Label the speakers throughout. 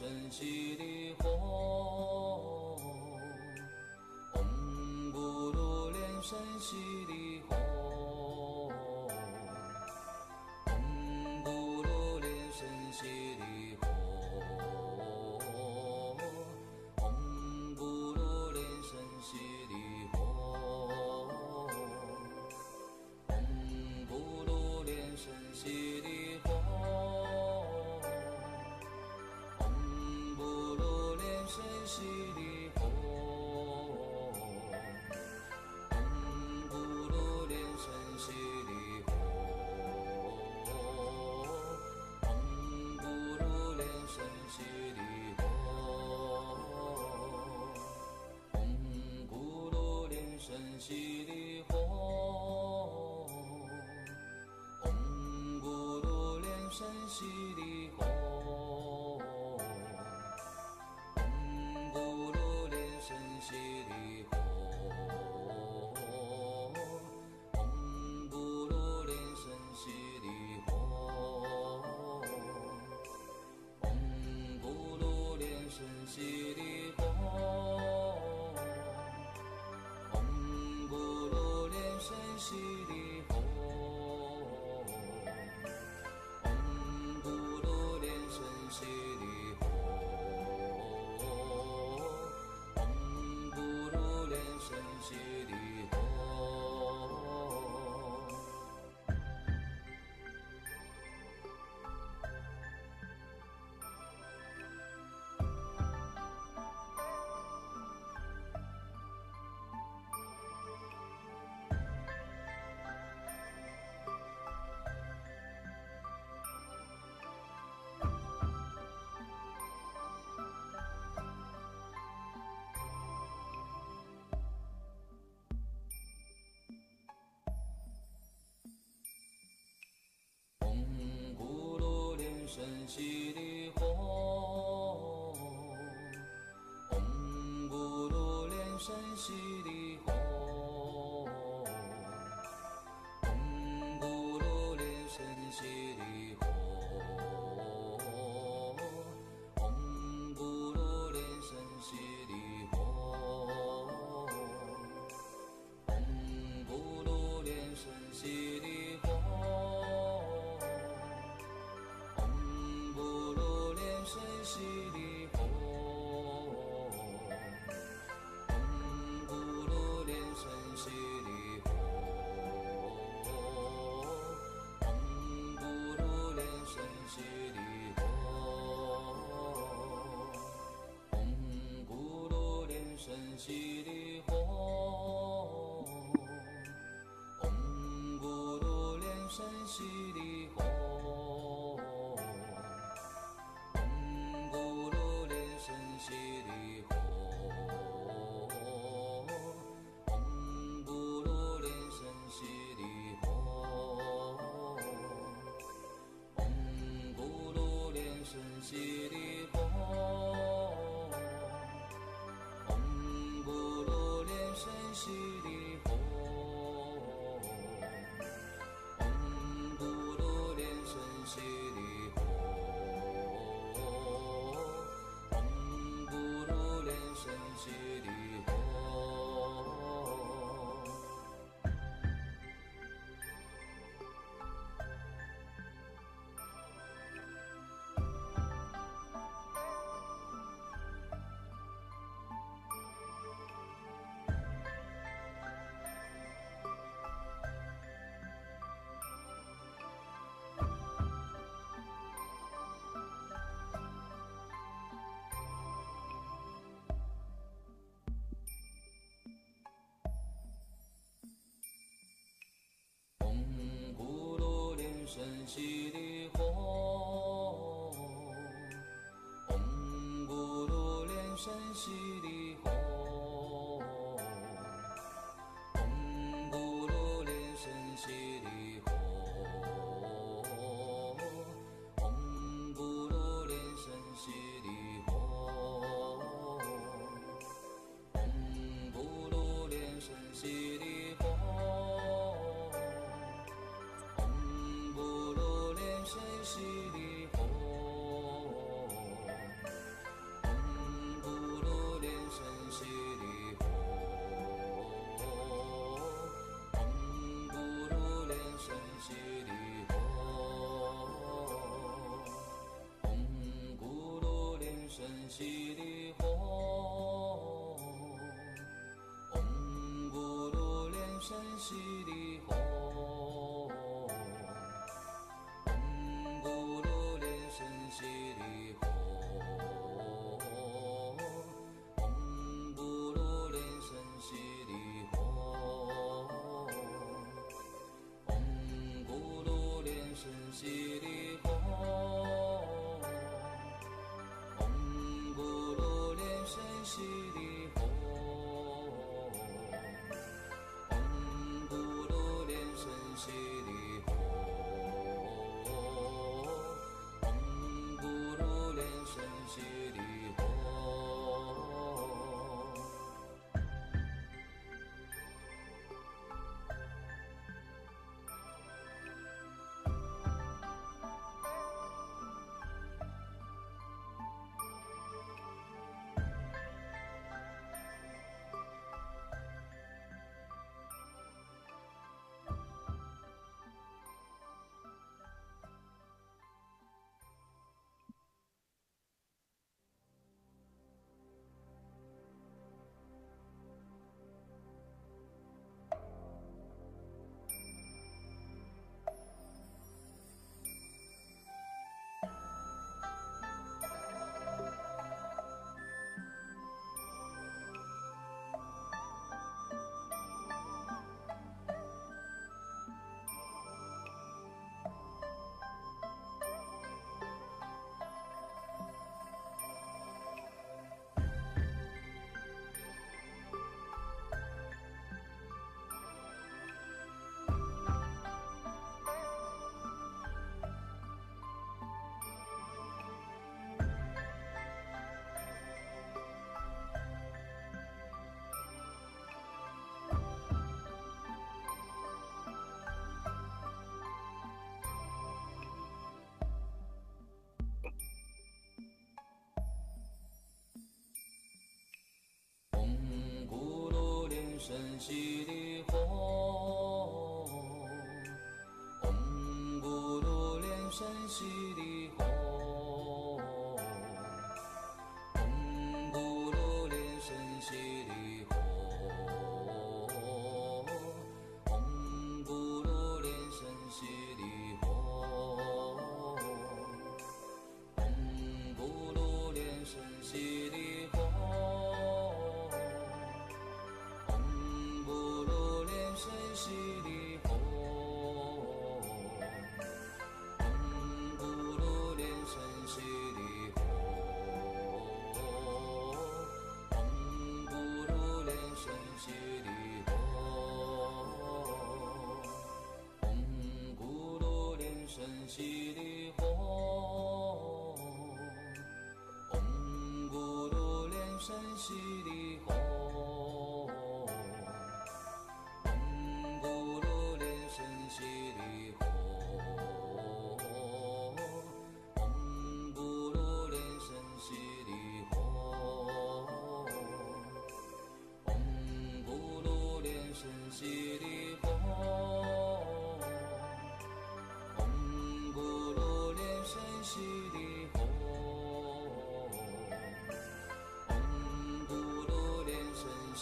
Speaker 1: 神奇的火，红咕噜连神奇的。西的火，嗡咕噜念神西的火，嗡咕噜念神西的火，嗡 see. 神西的火，红古鲁莲神西的火，红古鲁莲神喜。圣西的火，嗡咕噜念圣西的火，嗡咕噜念圣西的火，嗡咕噜念圣西的火，嗡咕噜念圣西的。神喜的火，红古鲁连神喜的火，红古鲁连神喜的。深西的红，红不露连深西的。心里。神奇的火红，不露脸神奇的。圣西的吽，红咕噜连圣西的吽，红咕噜念圣西的吽，红咕噜念圣西。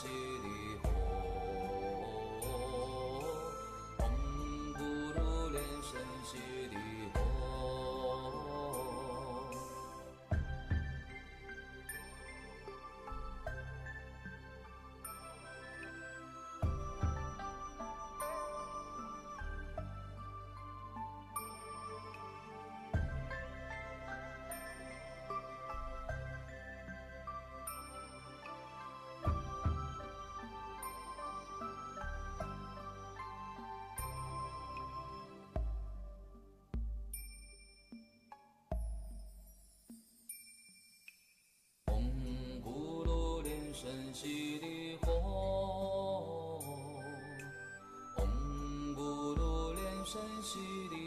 Speaker 1: 西的河，嗡不如念神西。神奇的火，红不露脸神奇的。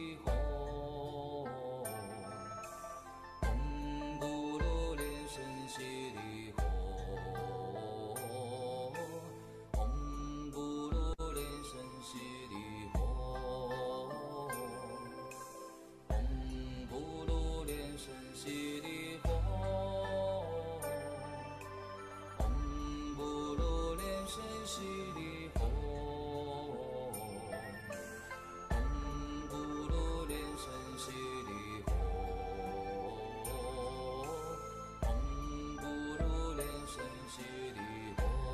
Speaker 1: 西的火，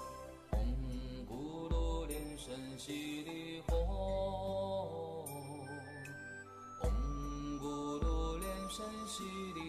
Speaker 1: 红古鲁连山西的火，红古连山西的。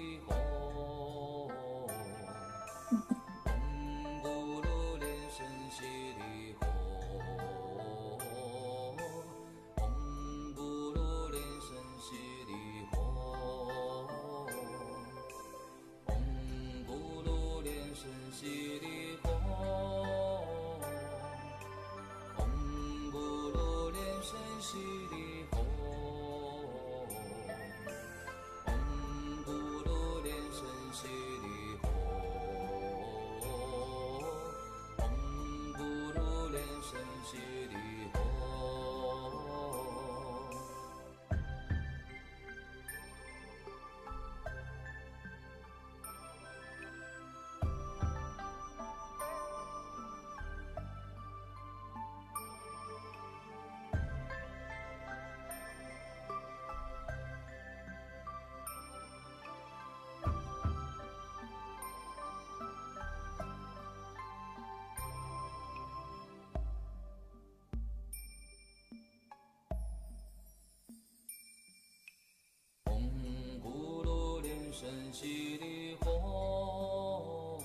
Speaker 1: 圣息的火，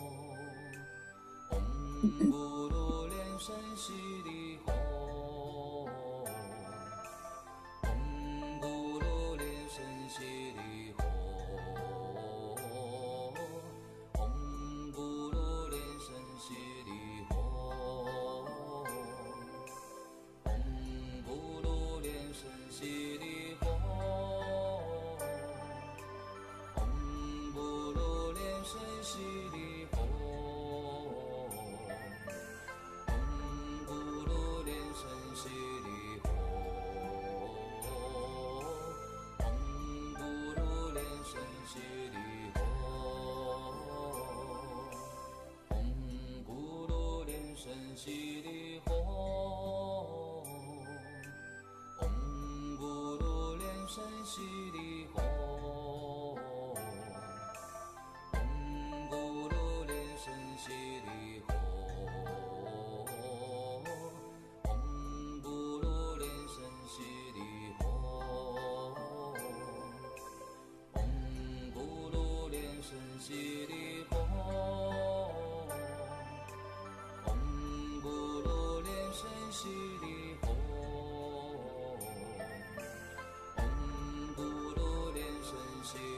Speaker 1: 红咕噜连圣息的。西的吽，嗡咕噜念申西的吽，嗡咕噜念申西的吽，嗡咕噜念申西的吽，嗡咕噜念申西的。Sí.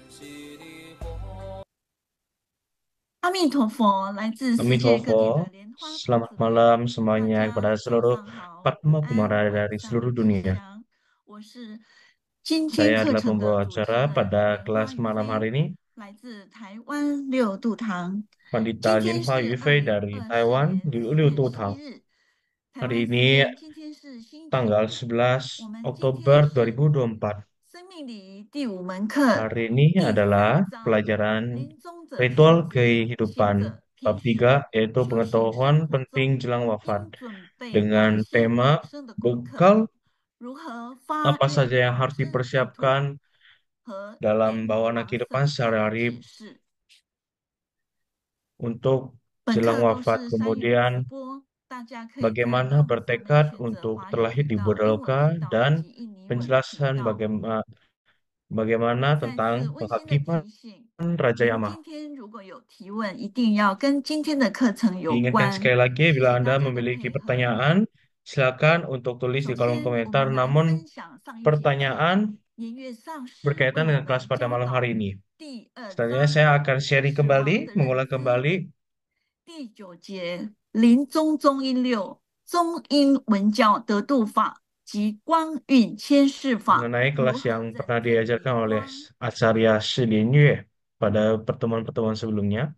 Speaker 2: selamat malam semuanya kepada seluruh Padma Kumara dari seluruh dunia.
Speaker 3: Saya adalah pembawa
Speaker 2: acara pada kelas malam hari ini. Pandita Lin Hua Yufei dari Taiwan, Liu Tu Tang. Hari ini tanggal 11 Oktober 2024. Hari ini adalah pelajaran Ritual kehidupan. Bab 3 yaitu pengetahuan penting jelang wafat dengan tema bekal
Speaker 3: apa saja
Speaker 2: yang harus dipersiapkan dalam bawaan kehidupan sehari-hari untuk jelang wafat. Kemudian bagaimana bertekad untuk terlahir di Bodoloka dan penjelasan bagaimana bagaimana tentang penghakiman Raja Yama.
Speaker 3: Diingatkan
Speaker 2: sekali lagi, bila Anda memiliki pertanyaan, silakan untuk tulis di kolom komentar. Namun, pertanyaan berkaitan dengan kelas pada malam hari ini. Setelahnya saya akan sharing kembali, mengulang kembali. Mengenai kelas yang pernah diajarkan oleh Acarya Shilin Lin Yue pada pertemuan-pertemuan sebelumnya.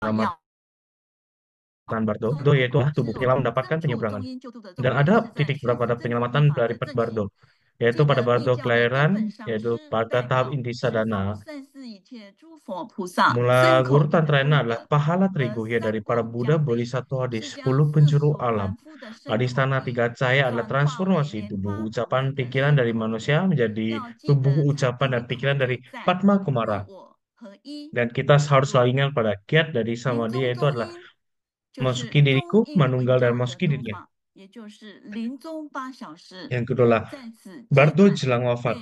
Speaker 2: Tan Bardo yaitu tubuh penyelam mendapatkan penyeberangan. Dan ada titik pada penyelamatan dari Bardo yaitu pada Bardo kelahiran yaitu pada tahap inti sadana. Mula guru tantra adalah pahala terigu ya dari para Buddha satu hadis. sepuluh penjuru alam. Adistana tiga cahaya adalah transformasi tubuh ucapan pikiran dari manusia menjadi tubuh ucapan dan pikiran dari Padma Kumara. Dan kita harus selalu ingat pada kiat dari sama dia itu adalah masuki diriku, manunggal dan masuki dirinya. Yang kedua, Bardo jelang wafat,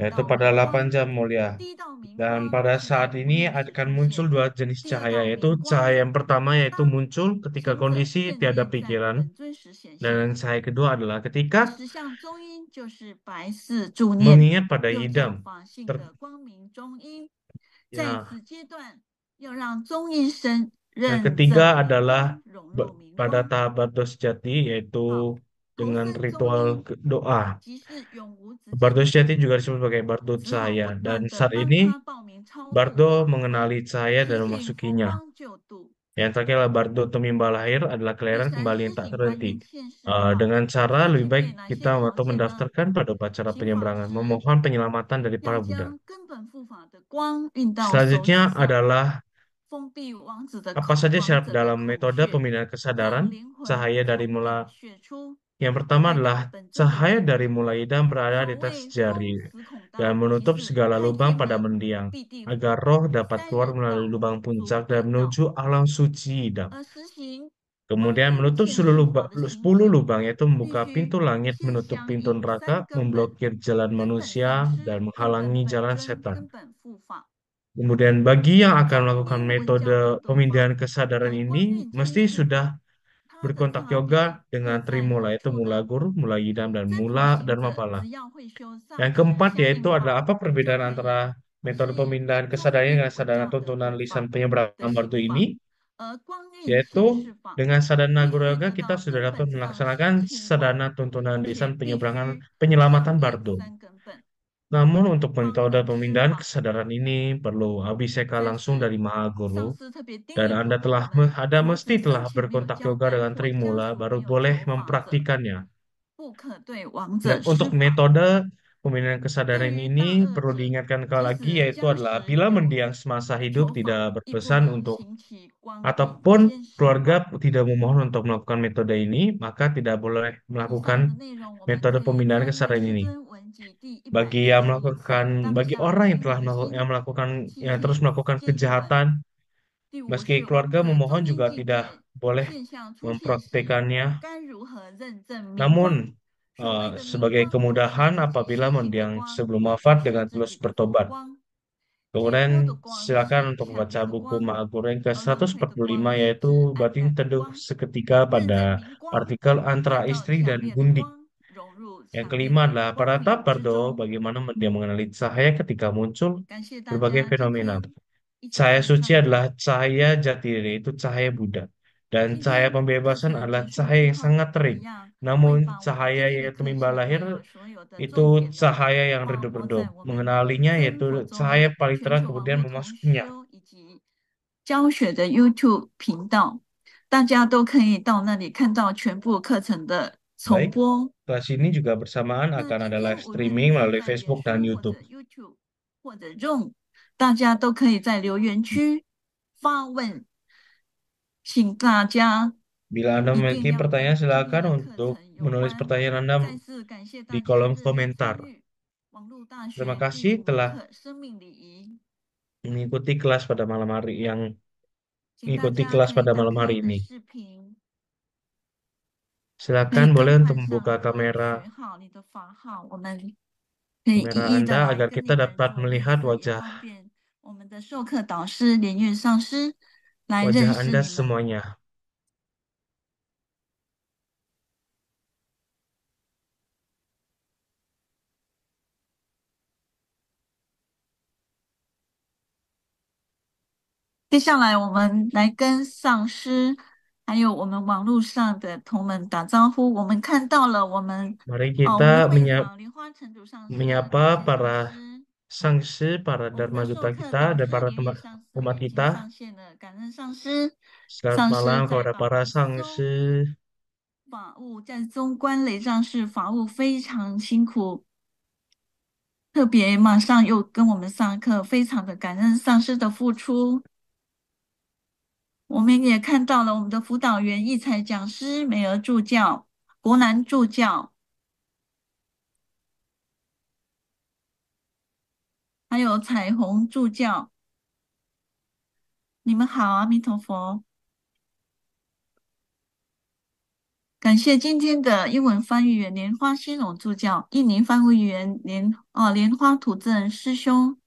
Speaker 2: yaitu pada 8 jam mulia. Dan pada saat ini akan muncul dua jenis cahaya, yaitu cahaya yang pertama yaitu muncul ketika kondisi tiada pikiran, dan cahaya kedua adalah ketika mengingat pada idam, ter
Speaker 3: ketiga
Speaker 2: adalah pada tahap bardo sejati yaitu dengan ritual doa. Bardo sejati juga disebut sebagai bardo cahaya dan saat ini bardo mengenali cahaya dan memasukinya. Yang terakhir adalah Bardotum imba lahir adalah kelahiran kembali yang tak terhenti. Uh, dengan cara lebih baik kita atau mendaftarkan pada upacara penyeberangan, memohon penyelamatan dari para Buddha.
Speaker 3: Selanjutnya
Speaker 2: adalah apa saja syarat dalam metode pemindahan kesadaran, cahaya dari mula yang pertama adalah cahaya dari mulai dan berada di atas jari dan menutup segala lubang pada mendiang, agar roh dapat keluar melalui lubang puncak dan menuju alam suci idam. Kemudian menutup seluruh lubang, 10 lubang yaitu membuka pintu langit, menutup pintu neraka, memblokir jalan manusia, dan menghalangi jalan setan. Kemudian bagi yang akan melakukan metode pemindahan kesadaran ini, mesti sudah berkontak yoga dengan Trimula itu Mula Guru, Mula Yidam dan Mula Dharma Pala. Yang keempat yaitu ada apa perbedaan antara metode pemindahan kesadaran dengan sadana tuntunan lisan penyeberang bardo ini? Yaitu dengan sadana guru yoga kita sudah dapat melaksanakan sadana tuntunan lisan penyeberangan penyelamatan bardo namun untuk metode pemindahan kesadaran ini perlu Abhiseka langsung dari Maha Guru dan Anda telah ada mesti telah berkontak yoga dengan Trimula baru boleh mempraktikannya.
Speaker 3: Nah, untuk
Speaker 2: metode pemindahan kesadaran ini perlu diingatkan sekali lagi yaitu adalah bila mendiang semasa hidup tidak berpesan untuk ataupun keluarga tidak memohon untuk melakukan metode ini maka tidak boleh melakukan metode pemindahan kesadaran ini bagi yang melakukan bagi orang yang telah melakukan yang melakukan yang terus melakukan kejahatan meski keluarga memohon juga tidak boleh mempraktikannya namun uh, sebagai kemudahan apabila mendiang sebelum wafat dengan tulus bertobat kemudian silakan untuk membaca buku Ma'al ke 145 yaitu batin teduh seketika pada artikel antara istri dan gundik yang kelima adalah tapar tabardo bagaimana dia mengenali cahaya ketika muncul berbagai fenomena. Cahaya suci adalah cahaya jati diri, itu cahaya Buddha. Dan cahaya pembebasan adalah cahaya yang sangat terik. Namun cahaya yaitu mimba lahir itu cahaya yang redup-redup. Mengenalinya yaitu cahaya paling terang kemudian memasukinya.
Speaker 3: 教学的 YouTube 频道，大家都可以到那里看到全部课程的 Baik,
Speaker 2: kelas ini juga bersamaan nah, akan ada live streaming melalui Facebook dan YouTube. Bila Anda memiliki pertanyaan, silakan untuk menulis pertanyaan Anda di kolom komentar.
Speaker 3: Terima kasih telah
Speaker 2: mengikuti kelas pada malam hari yang mengikuti kelas pada malam hari ini. Silakan eh, boleh untuk membuka kamera ya, kamera Anda agar kita dapat melihat wajah wajah
Speaker 3: Anda semuanya. Selanjutnya kita semuanya. 接下来，我们来跟上师。还有我们网络上的同们打招呼，我们看到了我们
Speaker 2: 哦，我们会。莲花城主上。Nyapa para sangsi para darma juta kita dan para umat kita.
Speaker 3: 感恩上司。晚上好，
Speaker 2: 大家。Para sangsi。
Speaker 3: 法务在中观雷战是法务非常辛苦，特别马上又跟我们上课，非常的感恩上司的付出。我们也看到了我们的辅导员艺才讲师美儿助教国南助教，还有彩虹助教。你们好，阿弥陀佛。感谢今天的英文翻译员莲花新荣助教，印尼翻译员莲哦莲花土著人师兄。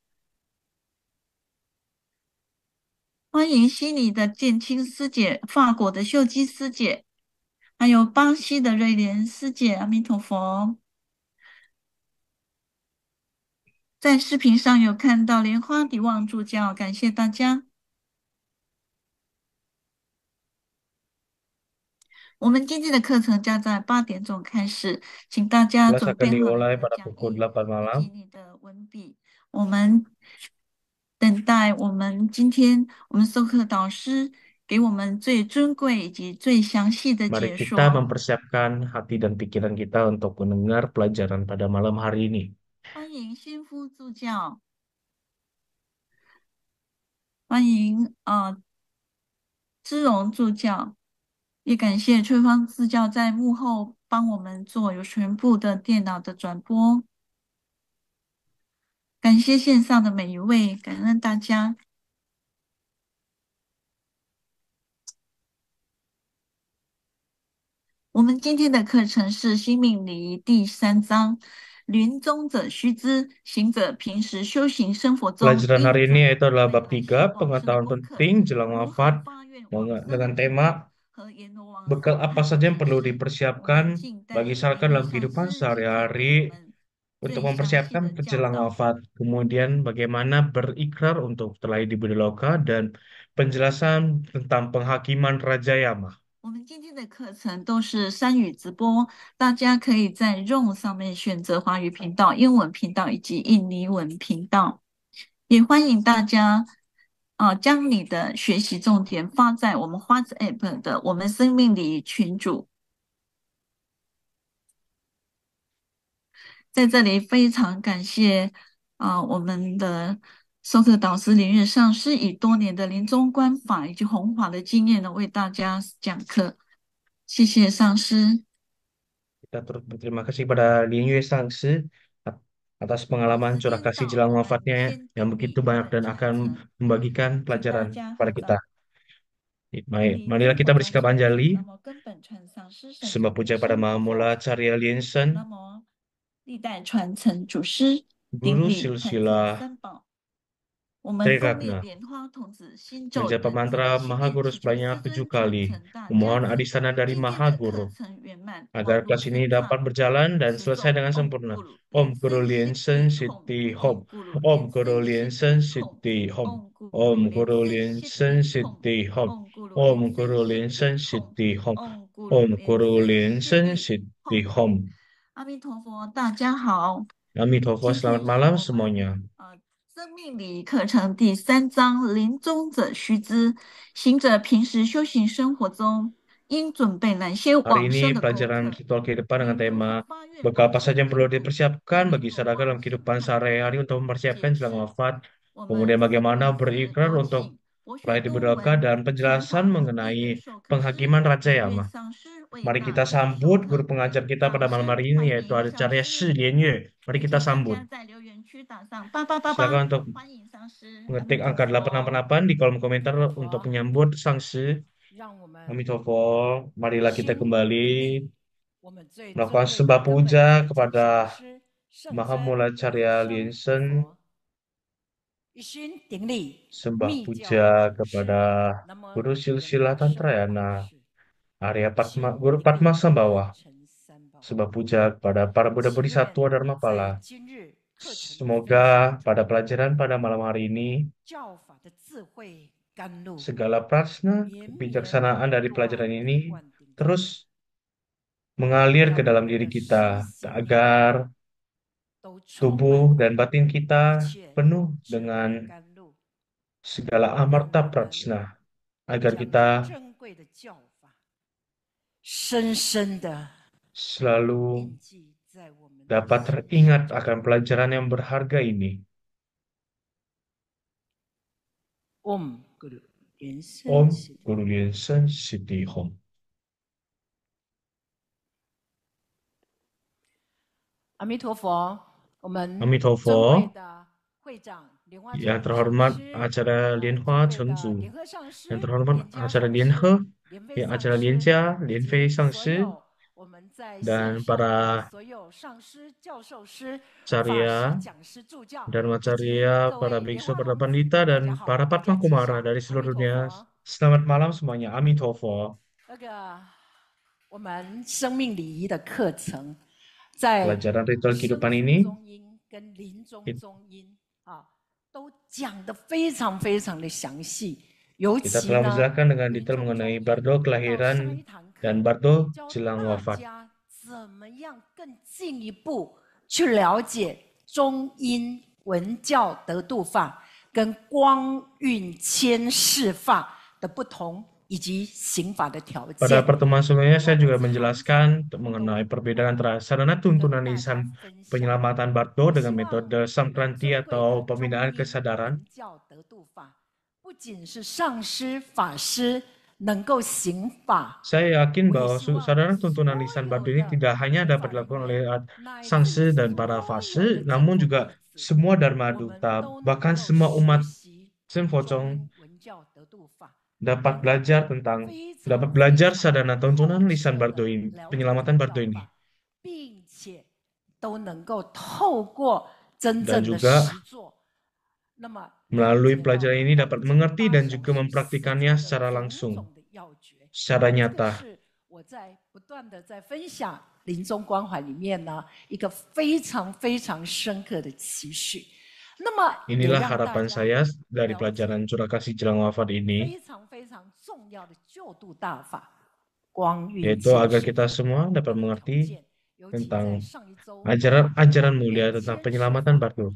Speaker 3: 欢迎悉尼的建青师姐，法国的秀姬师姐，还有巴西的瑞莲师姐。阿弥陀佛，在视频上有看到莲花迪旺助教，感谢大家。我们今天的课程将在八点钟开始，请大家准备好。八点八
Speaker 2: 点你的文
Speaker 3: 笔，我们。等待我们今天，我们授课导师给我们最尊贵以及最详细的解说。kita
Speaker 2: mempersiapkan hati dan pikiran kita untuk mendengar pelajaran pada malam hari ini.
Speaker 3: 欢迎幸福助教，欢迎啊，资荣助教，也感谢翠芳助教在幕后帮我们做有全部的电脑的转播。感谢线上的每一位，感恩大家。我们今天的课程是《新命理》第三章，临终者须知，行者平时修行生活中。Pelajaran
Speaker 2: hari ini itu adalah bab tiga pengetahuan penting jelang wafat dengan tema bekal apa saja yang perlu dipersiapkan bagi sarkan dalam kehidupan sehari-hari untuk mempersiapkan menjelang wafat, kemudian bagaimana berikrar untuk telah di loka dan penjelasan tentang penghakiman Raja Yama.
Speaker 3: 我们今天的课程都是三语直播，大家可以在 Room 上面选择华语频道、英文频道以及印尼文频道，也欢迎大家啊、呃、将你的学习重点发在我们花子 App 的“我们生命里”群组。在这里非常感谢啊，我们的授课导师林月上师以多年的临终观法以及弘法的经验呢，为大家讲课。谢谢上师。
Speaker 2: 大家多多不离，马克斯把他连月上师啊，atas pengalaman cerah kasih jelang wafatnya yang begitu banyak dan akan membagikan pelajaran kepada kita。m a i manila kita bersikap
Speaker 3: anjali，semua
Speaker 2: puja pada maha mula carya linsen。
Speaker 3: 历代传承祖师
Speaker 2: 鼎力传承三
Speaker 3: 宝。Tekadnya,
Speaker 2: menjapa mantra Mahaguru sebanyak tujuh kali, memohon adisana dari Mahaguru agar kelas ini dapat berjalan dan selesai dengan sempurna. Om Guru Sen Siti Hom, Om Guru Sen Siti Hom, Om Guru Sen Siti Hom, Om Guru Sen Siti Hom, Om Guru Sen Siti Hom. Amin selamat malam semuanya. Hari
Speaker 3: ini pelajaran
Speaker 2: ritual kehidupan dengan tema 发愿 bekal apa saja yang perlu dipersiapkan bagi saudara dalam kehidupan sehari-hari untuk mempersiapkan jelang wafat, kemudian bagaimana berikrar untuk 敬、博学、meraih berdoa dan penjelasan mengenai penghakiman Raja Yama. Mari kita sambut guru pengajar kita pada malam hari ini yaitu ada caranya Shi Yue. Mari kita sambut.
Speaker 3: Silakan
Speaker 2: untuk mengetik angka 888 di kolom komentar untuk menyambut Sang Shi. Amitofo, marilah kita kembali melakukan sebab puja kepada Maha Mula Carya Linsen. Sembah puja kepada Guru Silsilah Tantrayana. Area Padma, Guru Padma Sambawa. sebab puja kepada para Buddha Bodhisattva Pala Semoga pada pelajaran pada malam hari ini, segala prasna kebijaksanaan dari pelajaran ini terus mengalir ke dalam diri kita agar tubuh dan batin kita penuh dengan segala amarta prasna agar kita
Speaker 4: selalu
Speaker 2: dapat teringat akan pelajaran yang berharga ini.
Speaker 4: Om Guru
Speaker 2: Gensen Siti Hom.
Speaker 4: Amitofo, yang terhormat
Speaker 2: acara Lianhua Chengzu,
Speaker 5: yang terhormat acara
Speaker 2: Lianhe yang acara Lianjia, Lianfei Sang Shi,
Speaker 5: dan para carya,
Speaker 2: dharmacarya, para biksu, para pandita, dan para patma kumara dari seluruh dunia. Selamat malam semuanya. Amitofo. Pelajaran ritual kehidupan ini
Speaker 4: it, 都讲得非常非常的详细。kita telah menjelaskan
Speaker 2: dengan detail mengenai Bardo kelahiran dan Bardo jelang wafat.
Speaker 4: Pada pertemuan
Speaker 2: sebelumnya saya juga menjelaskan mengenai perbedaan antara sarana tuntunan lisan penyelamatan Bardo dengan metode samtranti atau pembinaan kesadaran.
Speaker 4: 不仅是上师、法师能够行法。
Speaker 2: Saya yakin bahwa saudara tuntunan lisan bab ini tidak hanya dapat dilakukan oleh sangsi dan para fase, namun juga semua dharma duta, bahkan semua umat Senfocong dapat belajar tentang dapat belajar sadana tuntunan lisan Bardo ini, penyelamatan Bardo ini.
Speaker 4: Dan juga
Speaker 2: Melalui pelajaran ini dapat mengerti dan juga mempraktikannya secara langsung, secara nyata.
Speaker 4: Inilah harapan
Speaker 2: saya dari pelajaran curah kasih jelang wafat ini.
Speaker 4: Yaitu agar kita
Speaker 2: semua dapat mengerti tentang ajaran ajaran mulia tentang penyelamatan baru.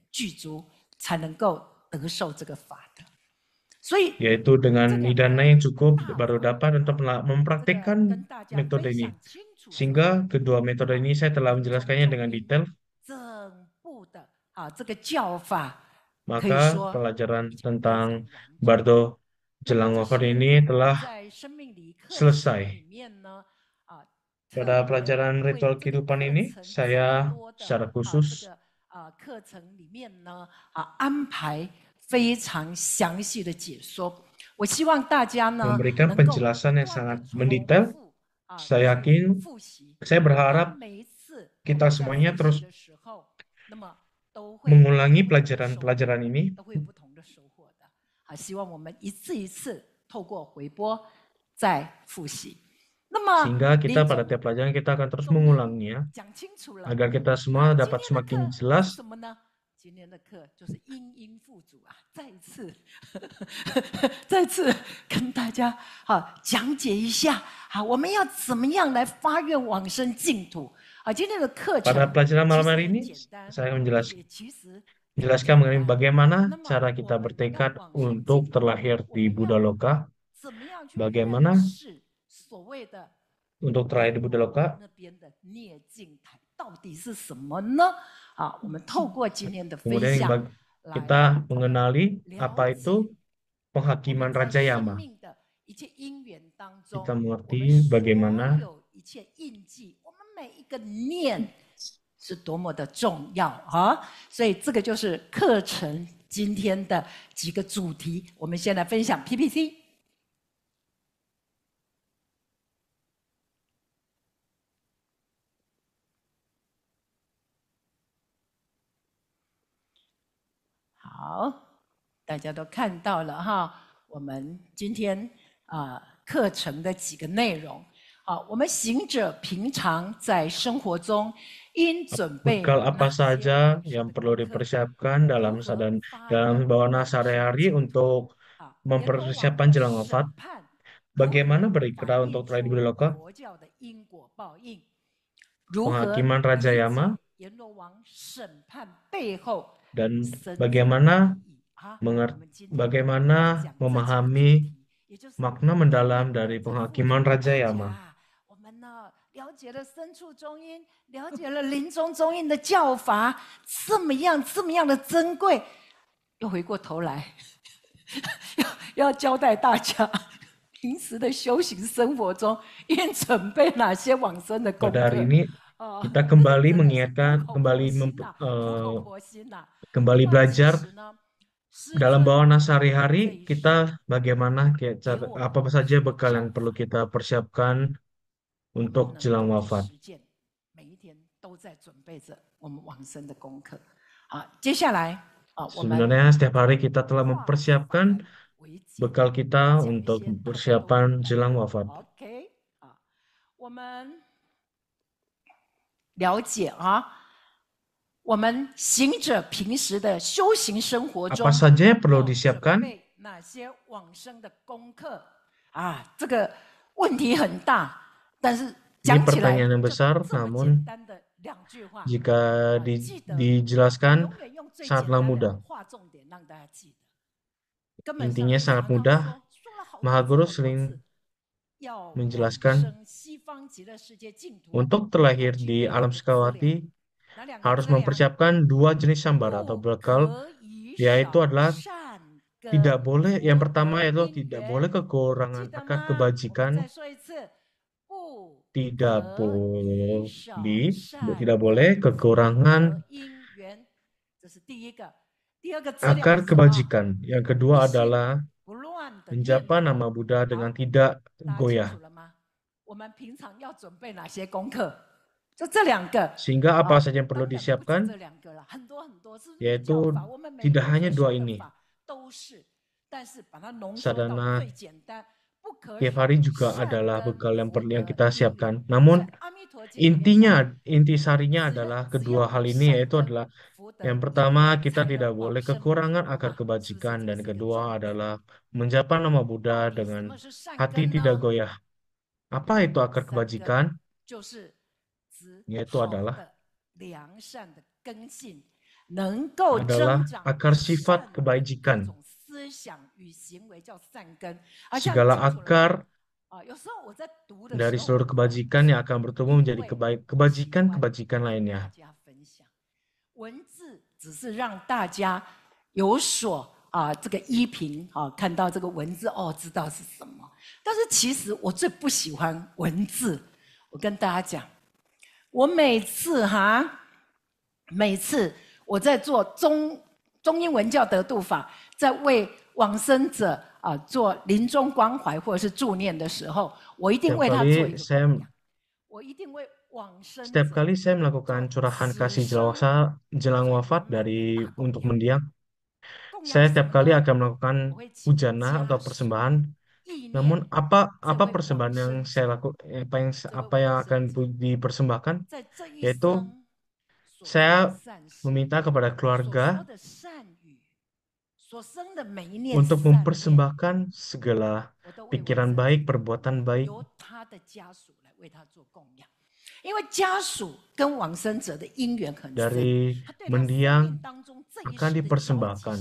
Speaker 4: 具足，才能够得受这个法的。所以
Speaker 2: ，yaitu dengan nidana yang cukup baru dapat untuk mempraktikkan metode ini. Sehingga kedua metode ini saya telah menjelaskannya dengan detail. Maka pelajaran tentang Bardo Jelang Wafat ini telah selesai. Pada pelajaran ritual kehidupan ini, saya secara khusus
Speaker 4: memberikan penjelasan
Speaker 2: yang sangat mendetail. Saya yakin, saya berharap kita semuanya terus mengulangi pelajaran-pelajaran ini.
Speaker 4: ini. Sehingga kita pada
Speaker 2: tiap pelajaran kita akan terus mengulangnya
Speaker 4: agar kita semua dapat semakin jelas ah, kan Pada pelajaran malam hari ini
Speaker 2: saya menjelaskan menjelaskan menjelaskan mengenai bagaimana cara kita bertekad untuk terlahir di Buddha Loka,
Speaker 4: bagaimana
Speaker 2: untuk terakhir di Budaloka 那
Speaker 4: 边的涅境台到底是什么呢？啊，我们透过今天的分 Kemudian
Speaker 2: kita mengenali apa itu penghakiman Raja Yama.
Speaker 4: Kita
Speaker 2: mengerti bagaimana
Speaker 4: PPT。好，大家都看到了哈，我们今天啊、呃、课程的几个内容。好，我们行者平常在生活中。bekal apa
Speaker 2: saja yang perlu dipersiapkan dalam sadan dalam bawaan sehari-hari untuk ah, mempersiapkan jelang wafat? Bagaimana berikra untuk tragedi loka? Penghakiman Raja Yama? dan bagaimana bagaimana memahami makna mendalam dari penghakiman Raja Yama. Pada hari ini Oh. Kita kembali mengingatkan, kembali mem, uh, kembali belajar dalam bawah sehari-hari kita bagaimana apa saja bekal yang perlu kita persiapkan untuk nah, jelang wafat.
Speaker 4: Sebenarnya setiap
Speaker 2: hari kita telah mempersiapkan bekal kita untuk persiapan jelang wafat.
Speaker 4: 了解啊。我们行者平时的修行生活中，apa saja yang
Speaker 2: perlu Ini pertanyaan yang besar, namun jika di, dijelaskan sangatlah mudah. Intinya sangat mudah. Mahaguru sering menjelaskan untuk terlahir di alam sekawati, nah harus mempersiapkan dua jenis sambar atau oh, bekal, yaitu adalah tidak boleh, yang pertama yaitu tidak boleh kekurangan akan kebajikan, oh, tidak boleh, tidak boleh kekurangan
Speaker 4: akar kebajikan.
Speaker 2: Yang kedua adalah menjapa nama Buddha dengan tidak goyah.
Speaker 4: 我们平常要准备哪些功课？就这两个。Sehingga apa saja yang perlu disiapkan,
Speaker 2: yaitu tidak hanya dua ini. Sadana hari juga adalah bekal yang perlu yang kita siapkan. Namun intinya, inti sarinya adalah kedua hal ini yaitu adalah yang pertama kita tidak boleh kekurangan akar kebajikan dan kedua adalah menjapa nama Buddha dengan hati tidak goyah. Apa itu akar kebajikan?
Speaker 4: Yaitu adalah adalah akar
Speaker 2: sifat kebajikan.
Speaker 4: Segala akar dari seluruh
Speaker 2: kebajikan yang akan bertemu menjadi kebajikan-kebajikan lainnya.
Speaker 4: 但是其实我最不喜欢文字，我跟大家讲，我每次哈，每次我在做中中英文教得度法，在为往生者啊做临终关怀或者是助念的时候，我一定为他做一点。s e p i a 我一定为往生。Step
Speaker 2: kali saya melakukan curahan kasih jelawat f a dari untuk mendiang, saya s e t i a p kali akan melakukan h u j a n a atau persembahan。Namun apa apa persembahan yang saya laku apa yang apa yang akan dipersembahkan yaitu saya meminta kepada keluarga untuk mempersembahkan segala pikiran baik, perbuatan baik. Dari mendiang akan dipersembahkan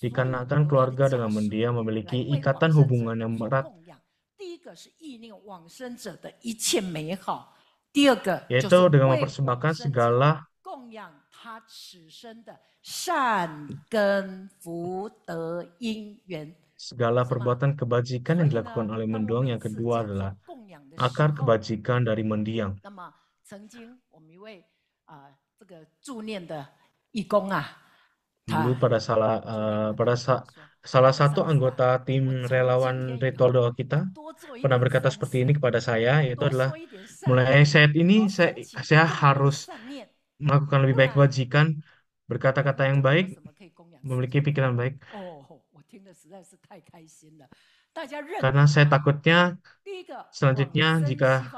Speaker 2: dikarenakan keluarga dengan mendiang memiliki ikatan hubungan yang erat. Yaitu dengan mempersembahkan segala segala perbuatan kebajikan yang dilakukan oleh mendiang yang kedua adalah akar kebajikan dari mendiang.
Speaker 4: 这个助念的义
Speaker 2: 工啊，Dulu ah. pada salah uh, pada sa- salah satu anggota tim relawan ritual doa kita pernah berkata seperti ini kepada saya, yaitu adalah mulai saat ini saya saya harus melakukan lebih baik wajikan berkata-kata yang baik, memiliki pikiran baik.
Speaker 4: Karena saya takutnya selanjutnya jika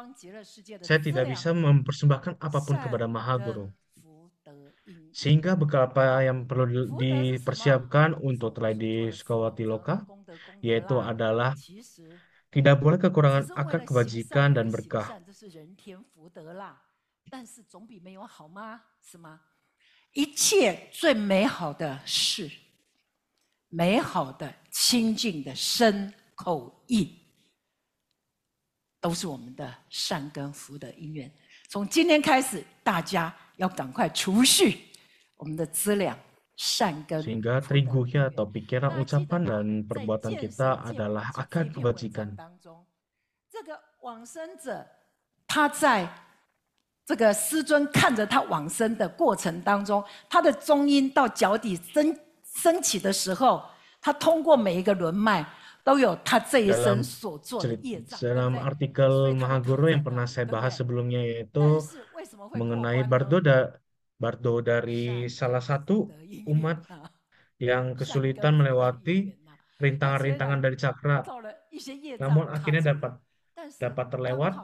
Speaker 4: saya tidak bisa mempersembahkan apapun kepada Maha Guru.
Speaker 2: Sehingga bekal apa yang perlu dipersiapkan untuk telah di Sukawati Loka, yaitu adalah tidak boleh kekurangan akar kebajikan dan berkah.
Speaker 4: Sehingga
Speaker 2: teriguhnya ya atau pikiran, ucapan, dan perbuatan kita adalah akar kebajikan. Dalam, dalam artikel Mahaguru yang pernah saya bahas sebelumnya yaitu mengenai Bardoda Bardo dari salah satu umat yang kesulitan melewati rintangan-rintangan dari cakra.
Speaker 4: Namun akhirnya dapat dapat terlewat.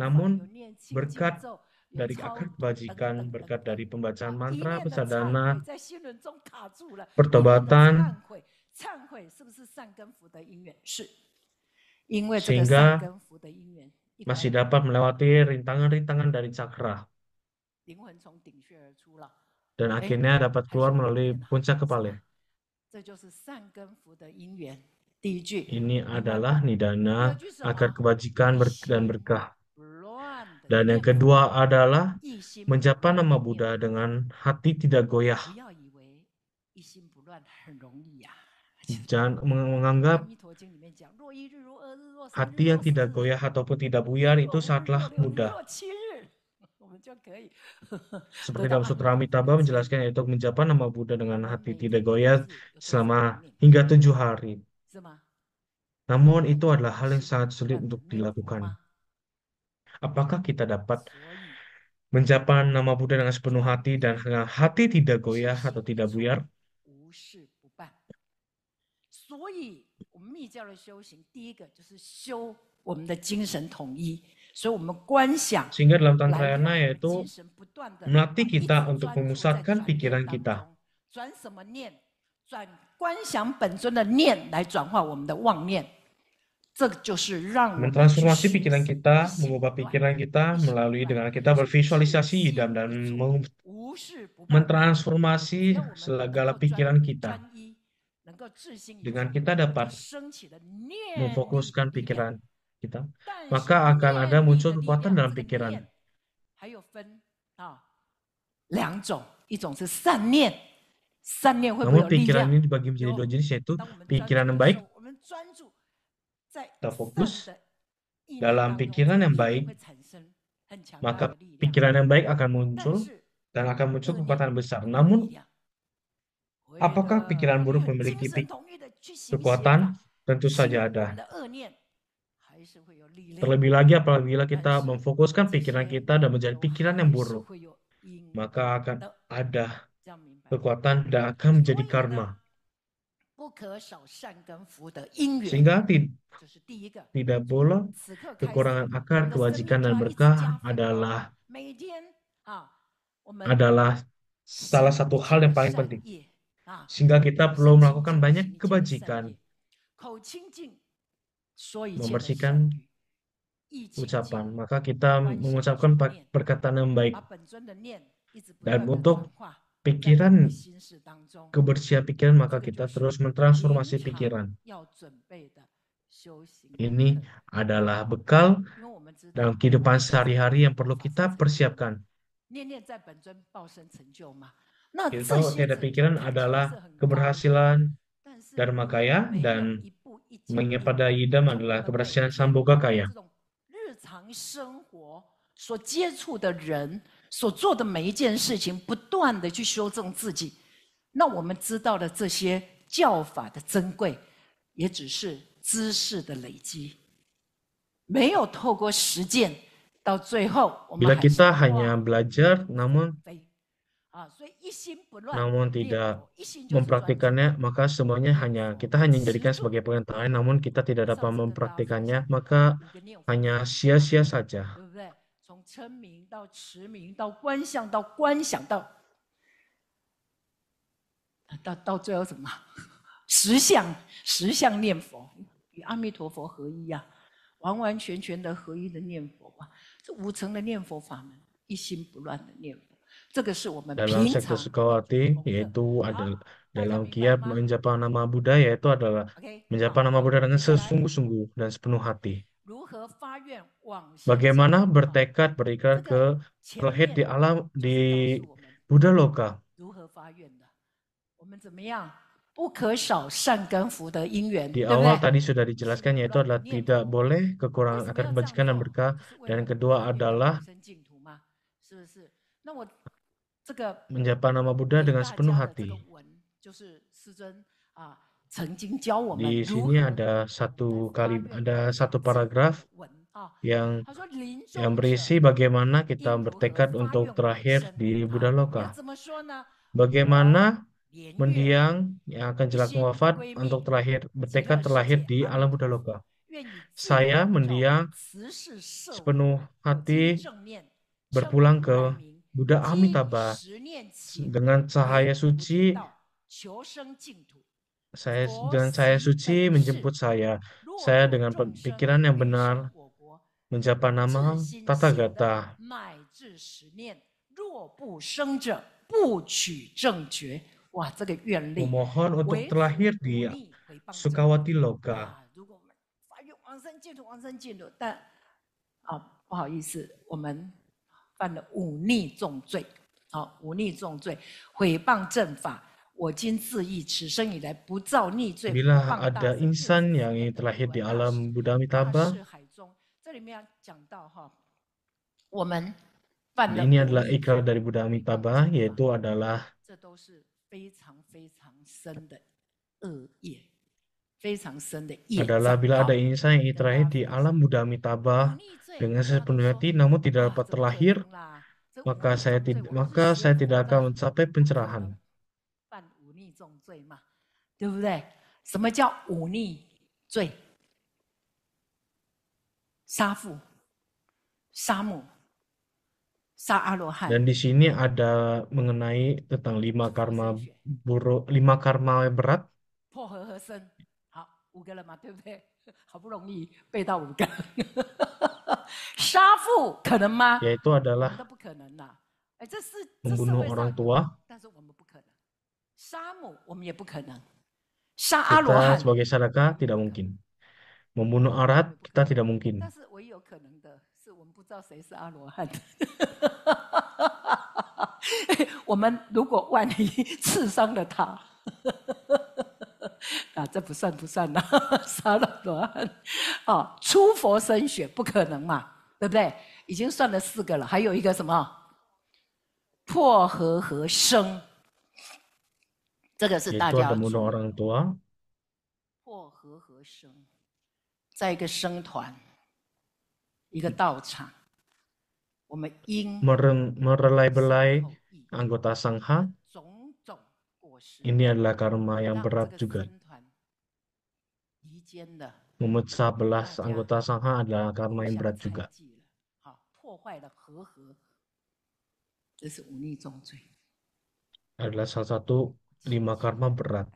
Speaker 4: Namun berkat dari akar kebajikan,
Speaker 2: berkat dari pembacaan mantra, pesadana,
Speaker 4: pertobatan,
Speaker 2: sehingga masih dapat melewati rintangan-rintangan dari cakra. Dan akhirnya dapat keluar melalui puncak kepala. Ini adalah nidana agar kebajikan dan berkah. Dan yang kedua adalah mencapai nama Buddha dengan hati tidak goyah. Jangan menganggap hati yang tidak goyah ataupun tidak buyar itu saatlah mudah.
Speaker 4: Seperti kalau Sutra
Speaker 2: Amitabha menjelaskan yaitu menjapa nama Buddha dengan hati tidak goyah selama hingga tujuh hari. Namun itu adalah hal yang sangat sulit untuk dilakukan. Apakah kita dapat menjapa nama Buddha dengan sepenuh hati dan dengan hati tidak goyah atau tidak buyar?
Speaker 4: Sehingga
Speaker 2: dalam tantra yana yaitu
Speaker 4: melatih kita untuk
Speaker 2: memusatkan pikiran kita.
Speaker 4: Mentransformasi
Speaker 2: pikiran kita, mengubah pikiran kita melalui dengan kita bervisualisasi dan, dan mentransformasi segala pikiran kita. Dengan kita dapat
Speaker 4: memfokuskan
Speaker 2: pikiran kita, gitu. maka akan ada muncul kekuatan dalam pikiran.
Speaker 4: Namun pikiran ini
Speaker 2: dibagi menjadi dua jenis yaitu pikiran yang baik kita fokus dalam pikiran yang baik maka pikiran yang baik akan muncul dan akan muncul kekuatan besar. Namun, apakah pikiran buruk memiliki kekuatan? Tentu saja ada. Terlebih lagi apabila kita memfokuskan pikiran kita dan menjadi pikiran yang buruk, maka akan ada kekuatan dan akan menjadi karma.
Speaker 4: Sehingga tidak
Speaker 2: tidak boleh kekurangan akar, kewajikan dan berkah adalah adalah salah satu hal yang paling penting. Sehingga kita perlu melakukan banyak kebajikan,
Speaker 4: membersihkan ucapan.
Speaker 2: Maka kita mengucapkan perkataan yang baik. Dan untuk pikiran, kebersihan pikiran, maka kita terus mentransformasi pikiran. Ini adalah bekal dalam kehidupan sehari-hari yang perlu kita persiapkan.
Speaker 4: Nah, kita tiada
Speaker 2: pikiran adalah keberhasilan Dharma Kaya dan mengingat pada Yidam adalah keberhasilan Samboga Kaya.
Speaker 4: 生活所接触的人所做的每一件事情，不断的去修正自己，那我们知道了这些教法的珍贵，也只是知识的累积，没有透过实践，到最后我们还是。
Speaker 2: Namun tidak mempraktikannya, maka semuanya hanya kita hanya menjadikan sebagai pengantar. Namun kita tidak dapat mempraktikannya, maka hanya sia-sia saja.
Speaker 4: 从称名到持名五层的念佛法门，一心不乱的念佛。dalam sektor
Speaker 2: psikologi yaitu adalah dalam kiat menjapa nama budaya itu adalah menjapa nama budaya dengan sesungguh-sungguh dan sepenuh hati. Bagaimana bertekad berikrar ke lahir di alam di Buddha Loka?
Speaker 4: Di awal tadi
Speaker 2: sudah dijelaskan yaitu adalah tidak boleh kekurangan akan kebajikan dan berkah dan kedua adalah
Speaker 4: menjapa nama Buddha dengan sepenuh hati. Di sini ada
Speaker 2: satu kali ada satu paragraf yang yang berisi bagaimana kita bertekad untuk terakhir di Buddha Loka. Bagaimana mendiang yang akan jelas wafat untuk terakhir bertekad terakhir di alam Buddha Loka. Saya mendiang sepenuh hati
Speaker 4: berpulang ke
Speaker 2: Buddha Amitabha. Dengan cahaya suci, saya dengan cahaya suci menjemput saya. Saya dengan pikiran yang benar mencapai nama Tathagata.
Speaker 4: Memohon untuk terlahir
Speaker 2: di Sukawati Loka.
Speaker 4: Ah, 不好意思，我们犯了忤逆重罪，好，忤逆重罪，毁谤正法。我今自意此生以来不造逆罪。Bila ada
Speaker 2: insan yang terlahir di alam Buddha Amitabha,
Speaker 4: ini adalah ikrar dari
Speaker 2: Buddha Amitabha, yaitu adalah
Speaker 4: adalah bila ada
Speaker 2: insan yang terakhir di alam Buddha Amitabha dengan sepenuh hati namun tidak dapat terlahir, maka saya tidak maka saya tidak akan mencapai pencerahan. Dan di sini ada mengenai tentang lima karma buruk, lima karma berat.
Speaker 4: 五个人嘛，对不对？好不容易背到五个人，杀父可能吗？yaitu
Speaker 2: saraka tidak mungkin. Membunuh arat kita tidak mungkin.
Speaker 4: 啊，这不算不算的，杀 了多啊！哦，出佛升血不可能嘛，对不对？已经算了四个了，还有一个什么？破和合生，这个是大家。破和合生，在一个生团，一个道场，我们应。
Speaker 2: Ini adalah karma yang berat juga. Memecah belas anggota sangha adalah karma yang berat juga. Adalah salah satu lima karma berat.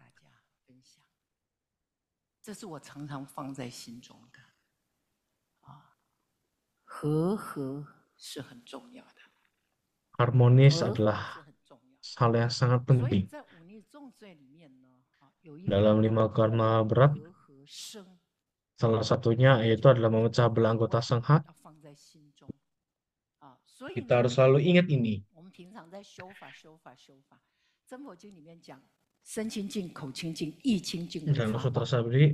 Speaker 2: Harmonis adalah hal yang sangat penting. Dalam lima karma berat, salah satunya yaitu adalah memecah belah anggota sangha.
Speaker 4: Kita harus selalu ingat ini. Dalam sutra sabri,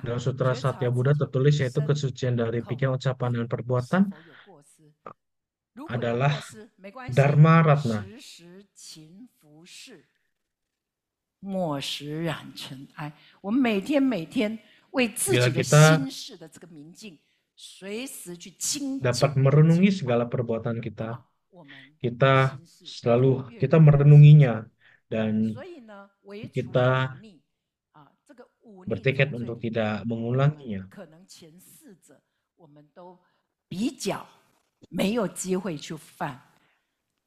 Speaker 4: dalam sutra Satya Buddha tertulis yaitu kesucian dari pikiran,
Speaker 2: ucapan, dan perbuatan
Speaker 4: adalah Dharma Ratna. Bila kita dapat
Speaker 2: merenungi segala perbuatan kita, kita selalu kita merenunginya dan kita bertekad untuk tidak mengulanginya.
Speaker 4: 没有机会去犯，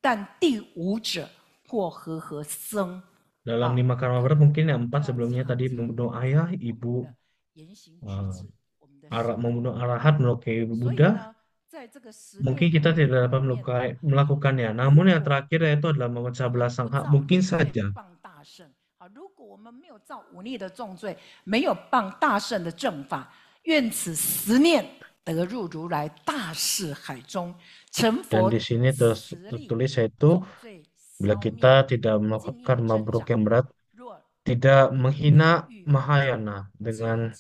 Speaker 4: 但第五者或和和僧。
Speaker 2: Dalam lima karma mungkin yang empat sebelumnya tadi membunuh ayah, ibu, uh, eh, arah membunuh arahat melukai Buddha. Mungkin kita tidak dapat melukai, melakukannya. Namun yang terakhir yaitu adalah memecah belah sangha. Mungkin saja Kalau
Speaker 4: kita 如果我们没有造忤逆的重罪，没有谤大圣的正法，愿此十念得入如来大士海中，成佛。Dan di
Speaker 2: sini tertulis yaitu bila kita tidak melakukan karma yang berat, tidak menghina Mahayana dengan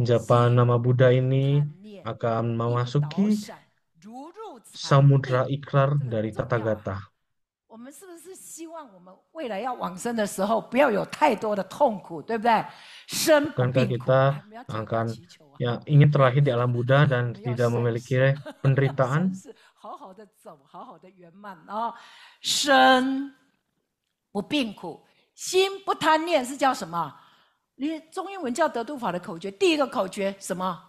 Speaker 2: Japa nama Buddha ini akan memasuki samudra ikrar dari Tathagata.
Speaker 4: 希望我们未来要往生的时候，不要有太多的痛苦，对不对？生病
Speaker 2: 苦，akan yang ingin terakhir di alam Buddha dan tidak memiliki penderitaan.
Speaker 4: 好好的走，好好的圆满啊！生不病苦，心不贪恋是叫什么？你中英文叫得度法的口诀，第一个口诀什么？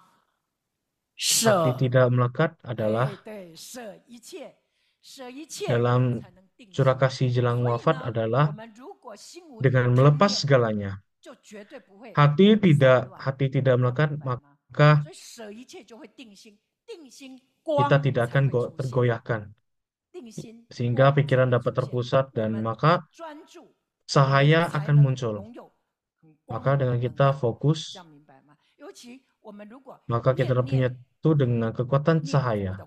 Speaker 2: 舍 tidak melekat adalah dalam curah kasih jelang wafat adalah dengan melepas segalanya. Hati tidak hati tidak melekat maka kita tidak akan tergoyahkan sehingga pikiran dapat terpusat dan maka cahaya akan muncul. Maka dengan kita fokus,
Speaker 4: maka kita punya
Speaker 2: itu dengan kekuatan cahaya.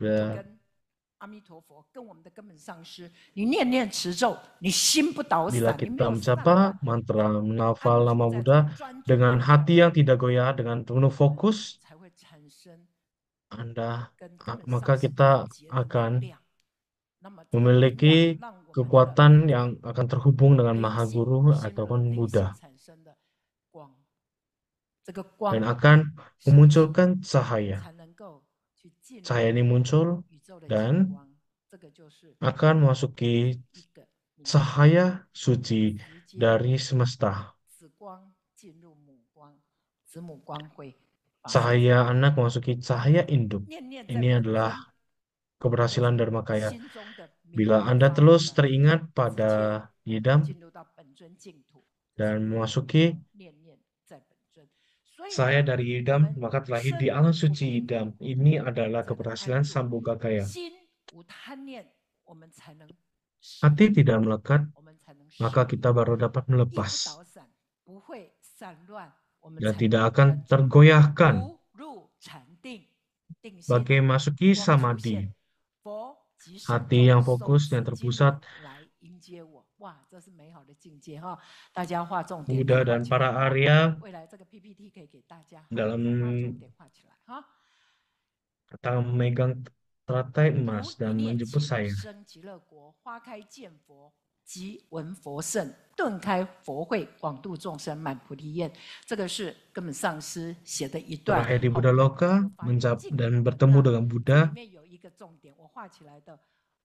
Speaker 2: Ya,
Speaker 4: 阿弥陀佛跟我们的根本上师，你念念持咒，你心不倒散。Bila kita
Speaker 2: mencapai mantra menafal nama Buddha dengan hati yang tidak goyah, dengan penuh fokus, Anda maka kita akan memiliki kekuatan yang akan terhubung dengan Maha Guru ataupun Buddha dan akan memunculkan cahaya. Cahaya ini muncul dan akan memasuki cahaya suci dari semesta. Cahaya anak memasuki cahaya induk. Ini adalah keberhasilan Dharma Kaya. Bila Anda terus teringat pada Yidam dan memasuki saya dari Idam, maka terlahir di alam suci Idam. Ini adalah keberhasilan Sambhogakaya. Hati tidak melekat, maka kita baru dapat melepas. Dan tidak akan tergoyahkan.
Speaker 4: Bagi masuki samadhi. Hati yang fokus, yang terpusat, Buddha dan para Arya dalam
Speaker 2: kata memegang teratai emas dan menjemput saya.
Speaker 4: Mahayadi Buddha Loka
Speaker 2: mencap dan bertemu dengan Buddha.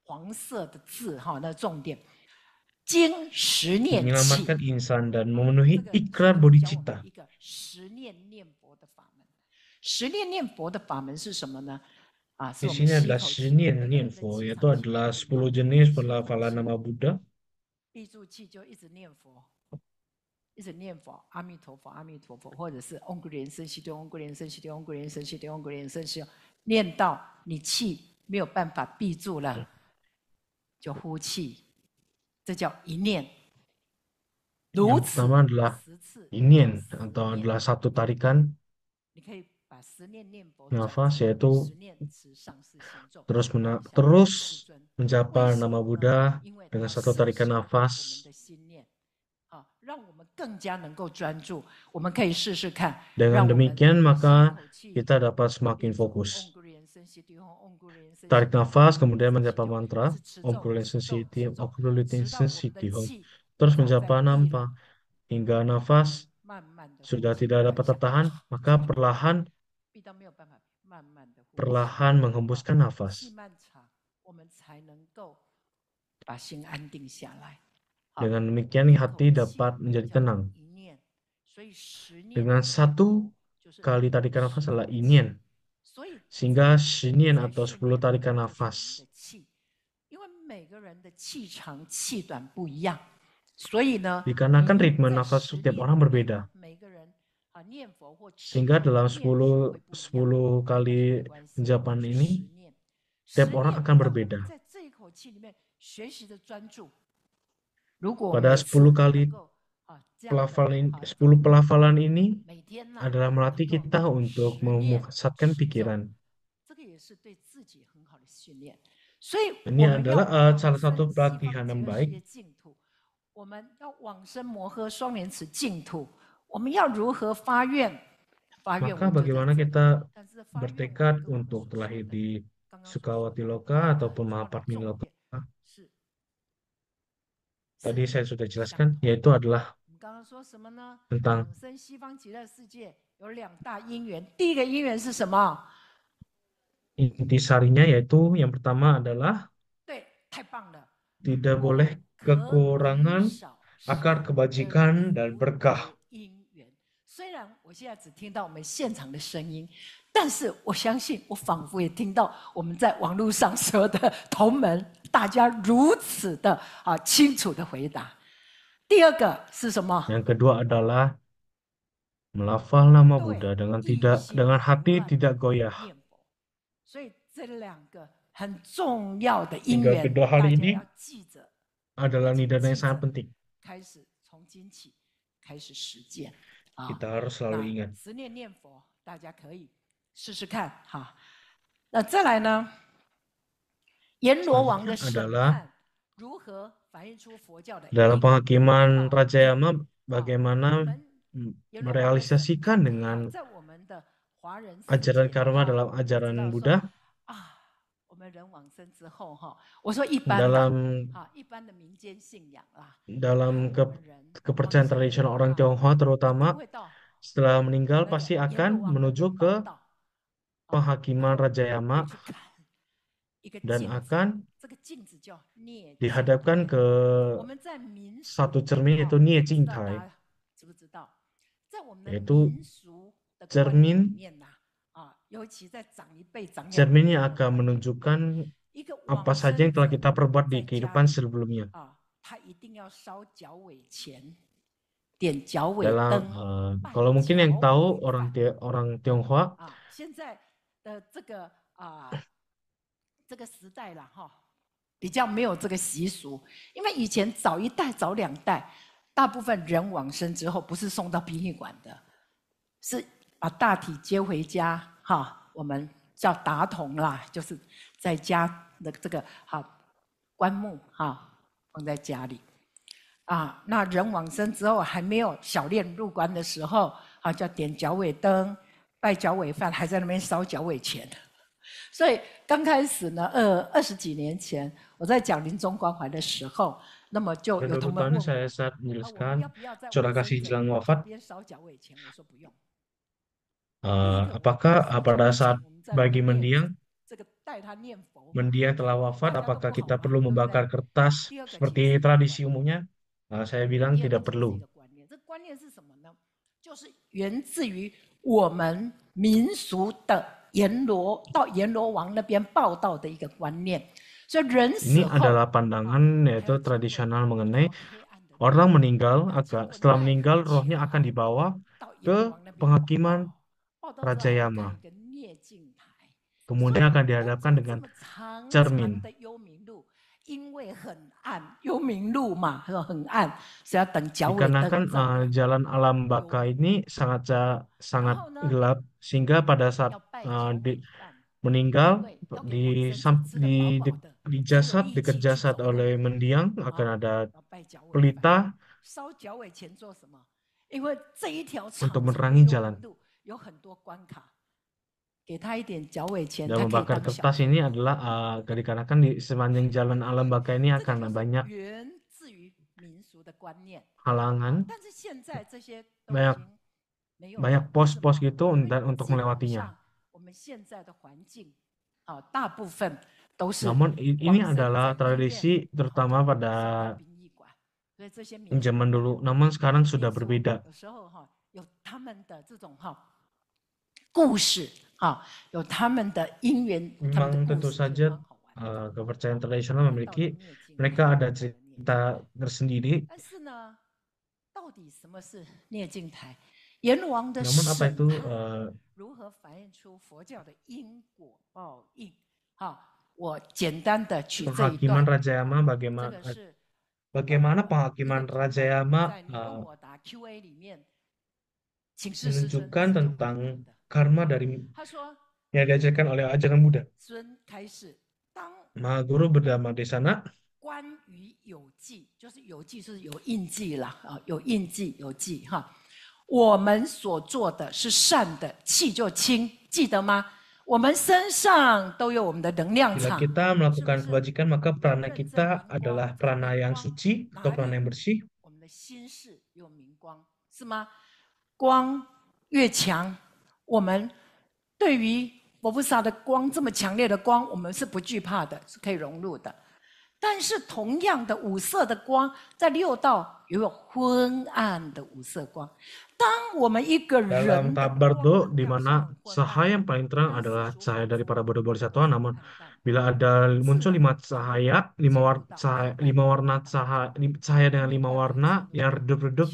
Speaker 4: 黄色的字哈，那重点。
Speaker 2: menyelamatkan insan dan memenuhi ikrar bodhicitta.
Speaker 4: Di sini adalah senian
Speaker 2: yaitu adalah jenis pelafalan nama Buddha.
Speaker 4: 这叫一念。
Speaker 2: Yang adalah inian atau adalah satu tarikan nafas yaitu terus mena terus menjapa nama Buddha dengan satu tarikan nafas. Dengan demikian maka kita dapat semakin fokus. Tarik nafas, kemudian menjapa mantra, Om sensitif, obrolin sensitif, terus menjapa nampa, hingga nafas sudah tidak dapat tertahan, maka perlahan
Speaker 4: perlahan
Speaker 2: menghembuskan nafas. Dengan demikian hati dapat menjadi tenang. Dengan satu kali tarikan nafas adalah inian sehingga sinian atau 10 tarikan nafas. Dikarenakan ritme nafas setiap orang berbeda. Sehingga dalam 10, 10 kali penjapan ini, setiap orang akan berbeda.
Speaker 4: Pada 10 kali pelafalan
Speaker 2: 10 pelafalan ini adalah melatih kita untuk memusatkan pikiran ini adalah uh, salah satu pelatihan yang baik.
Speaker 4: Maka bagaimana
Speaker 2: kita bertekad untuk terlahir di Sukawati Loka ataupun Mahapatmi Loka? Tadi saya sudah jelaskan, yaitu adalah tentang intisarinya yaitu yang pertama adalah tidak boleh kekurangan akar kebajikan dan berkah. Yang kedua adalah melafal nama Buddha dengan tidak dengan hati tidak goyah.
Speaker 4: Tiga kedua hal ini
Speaker 2: adalah nidana yang sangat penting.
Speaker 4: Kita harus selalu ingat. dalam
Speaker 2: penghakiman Raja Yama bagaimana
Speaker 4: merealisasikan dengan ajaran
Speaker 2: karma dalam ajaran Buddha dalam dalam ke, kepercayaan tradisional orang Tionghoa terutama setelah meninggal pasti akan menuju ke penghakiman Raja Yama dan akan dihadapkan ke satu cermin yaitu Nie Jingtai yaitu cermin cermin yang akan menunjukkan
Speaker 4: apa saja yang telah kita perbuat di kehidupan
Speaker 2: sebelumnya. Dalam, uh, kalau mungkin yang tahu orang orang Tionghoa,
Speaker 4: uh, 把大体接回家，哈，我们叫打桶啦，就是在家的这个哈棺木，哈，放在家里。啊，那人往生之后还没有小殓入棺的时候，啊，叫点脚尾灯、拜脚尾饭，还在那边烧脚尾钱。所以刚开始呢，呃，二十几年
Speaker 2: 前，我
Speaker 4: 在讲临终关怀的时候，那么就有他们。那如果我呢，是
Speaker 2: 要烧弥勒干，就要在西江过 Uh, apakah eh, pada saat bagi mendiang mendiang telah wafat, apakah kita perlu membakar kertas seperti tradisi umumnya? Uh, saya bilang tidak perlu.
Speaker 4: Ini adalah
Speaker 2: pandangan yaitu tradisional mengenai orang meninggal, agak setelah meninggal rohnya akan dibawa ke penghakiman Raja Yama. Kemudian akan dihadapkan dengan cermin.
Speaker 4: Dikarenakan
Speaker 2: uh, jalan alam baka ini sangat sangat gelap sehingga pada saat uh, di, meninggal di, di di di jasad dekat jasad oleh mendiang akan ada pelita
Speaker 4: untuk menerangi jalan. 有很多关卡。给他一点脚尾钱，dan membakar kertas
Speaker 2: ini adalah uh, ah, dikarenakan di sepanjang jalan alam baka ini akan banyak halangan, banyak banyak pos-pos gitu dan untuk melewatinya.
Speaker 4: Namun ini
Speaker 2: adalah tradisi terutama pada zaman dulu. Namun sekarang sudah berbeda.
Speaker 4: 故事啊，有他们的因缘。memang tentu saja
Speaker 2: kepercayaan tradisional memiliki mereka ada cerita tersendiri.
Speaker 4: Namun apa itu uh, penghakiman Yama bagaimana
Speaker 2: bagaimana penghakiman Raja Yama menunjukkan tentang karma dari yang diajarkan oleh ajaran Buddha. Maha Guru berdamai di sana.
Speaker 4: Bila kita
Speaker 2: melakukan kebajikan, maka prana kita adalah prana yang suci atau prana yang bersih.
Speaker 4: 是吗？光越强，我们对于佛菩萨的光这么强烈的光，我们是不惧怕的，是可以融入的。但是同样的五色的光，在六道也有昏暗的五色光。Dalam
Speaker 2: tabar bardo, di mana cahaya yang paling terang adalah cahaya dari para bodoh bodoh bodhisattva, namun bila ada muncul lima cahaya, lima, war, cahaya, lima warna cahaya, cahaya dengan lima warna yang redup-redup,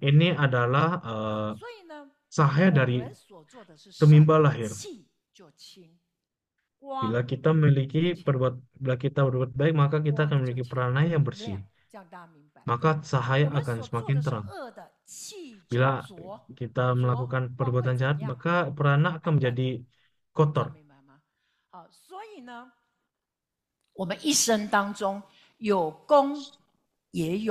Speaker 2: ini adalah uh, cahaya dari Timba lahir. Bila kita memiliki perbuat bila kita berbuat baik maka kita akan memiliki peranai yang bersih. Maka cahaya akan semakin terang. Bila kita melakukan perbuatan jahat maka peranak akan menjadi kotor. Jadi,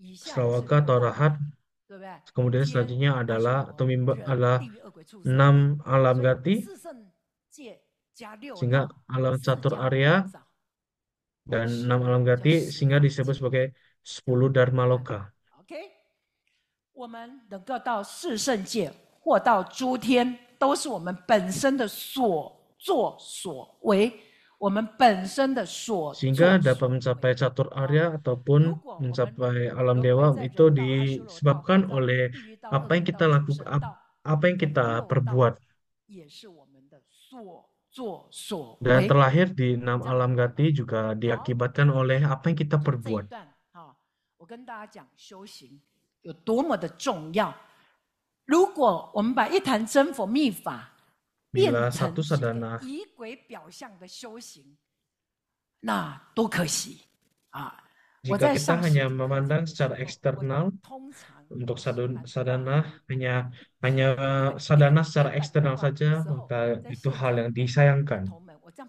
Speaker 2: Sarawaka, rahat, kemudian selanjutnya adalah mimba adalah enam alam gati, sehingga alam catur area dan enam alam gati sehingga disebut sebagai sepuluh Dharma Loka.
Speaker 4: Okay sehingga
Speaker 2: dapat mencapai catur area ataupun mencapai alam dewa itu disebabkan oleh apa yang kita lakukan apa yang kita perbuat
Speaker 4: dan terlahir
Speaker 2: di enam alam gati juga diakibatkan oleh apa yang kita perbuat 变成
Speaker 4: 以鬼表象的修行，
Speaker 2: 那多可惜
Speaker 4: 啊！如果 kita hanya
Speaker 2: memandang secara eksternal untuk sadana hanya hanya sadana secara eksternal saja，maka itu hal yang d i s a yang kan？同门，
Speaker 4: 我这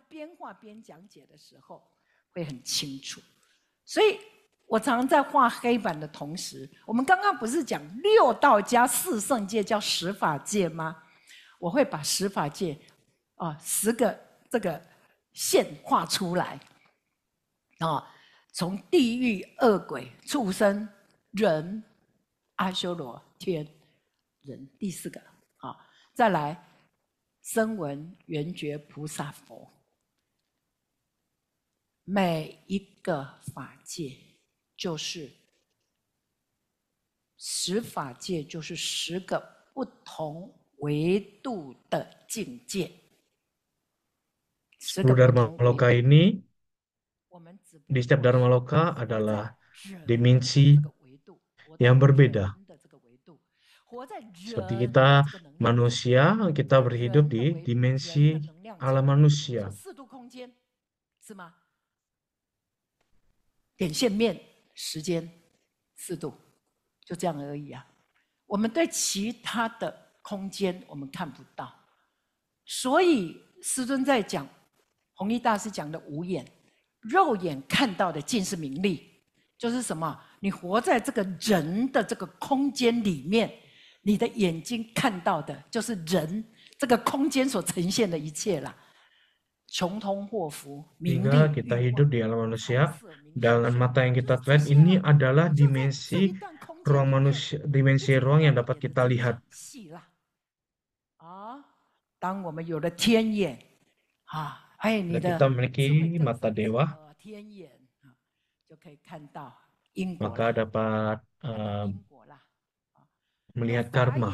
Speaker 4: 我会把十法界，啊，十个这个线画出来，啊，从地狱、恶鬼、畜生、人、阿修罗、天人，第四个，啊，再来声闻、缘觉、菩萨、佛。每一个法界就是十法界，就是十个不同。维度的境界。
Speaker 2: Sepuluh Dharma Loka ini, di setiap Dharma Loka adalah dimensi yang berbeda.
Speaker 4: Seperti kita
Speaker 2: manusia, kita berhidup di dimensi alam manusia.
Speaker 4: manusia. 空间我们看不到，所以师尊在讲，弘一大师讲的无眼，肉眼看到的尽是名利，就是什么？你活在这个人的这个空间里面，你的眼睛看到的就是人这个空间所呈现的一切了，穷通祸福，名利。d a l
Speaker 2: kita hidup di alam manusia, dalam mata yang kita p u t ini adalah dimensi ruang manusia, dimensi ruang yang dapat kita lihat.
Speaker 4: 当我们有了天眼啊，还有你的 kita
Speaker 2: memiliki mata dewa maka dapat melihat karma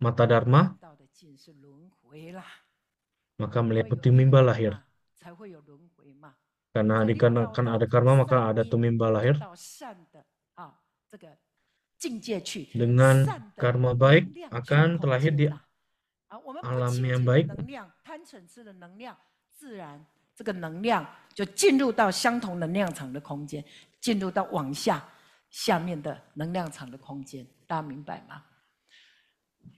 Speaker 2: mata dharma maka melihat tumimba lahir karena dikarenakan ada karma maka ada tumimba lahir
Speaker 4: dengan karma baik akan terlahir di 我们这个能量贪嗔痴的能量，自然这个能量就进入到相同能量场的空间，进入到往下下面的能量场的空间。大家明白吗？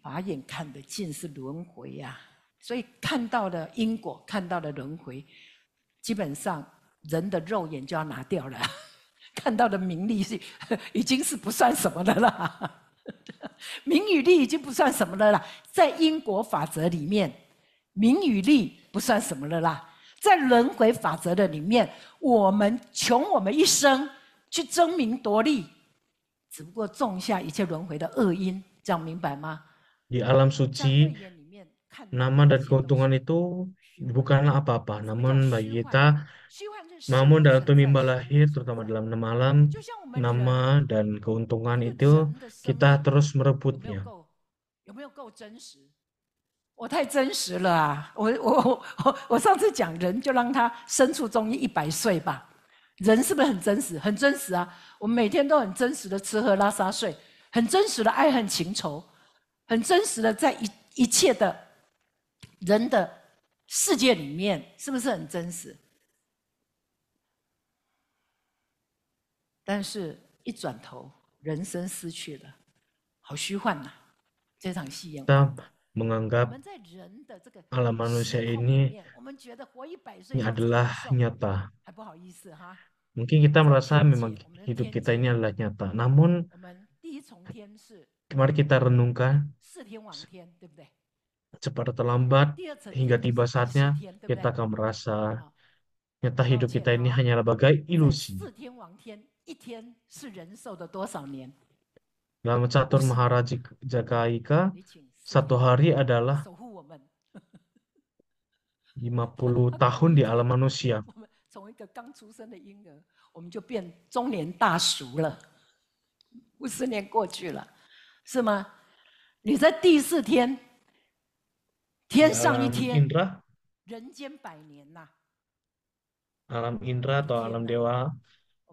Speaker 4: 法眼看得尽是轮回呀，所以看到的因果，看到的轮回，基本上人的肉眼就要拿掉了。看到的名利是 已经是不算什么的了。名与利已经不算什么了啦，在因果法则里面，名与利不算什么了啦，在轮回法则的里面，我们穷我们一生去争名夺利，只不过种下一切轮回的恶因，这样明白吗
Speaker 2: ？Di alam suci, nama dan keuntungan itu bukanlah apa apa, namun bagi kita Mamu dalam tu mimbal lahir, terutama dalam nama, nama dan keuntungan itu, kita terus merebutnya。
Speaker 4: 有没有够真实？我太真实了啊！我我我我上次讲人就让他身处中医一百岁吧。人是不是很真实？很真实啊！我每天都很真实的吃喝拉撒睡，很真实的爱恨情仇，很真实的在一一切的人的世界里面，是不是很真实？menganggap alam manusia ini ini adalah nyata.
Speaker 2: Mungkin kita merasa memang hidup kita ini adalah nyata. Namun, mari kita renungkan cepat atau lambat hingga tiba saatnya kita akan merasa nyata hidup kita ini hanyalah bagai ilusi.
Speaker 4: 一天是人寿的多少年
Speaker 2: ？Dalam catur Maharaja Jagaika, satu hari adalah 50 tahun di alam manusia. Alam indra atau alam dewa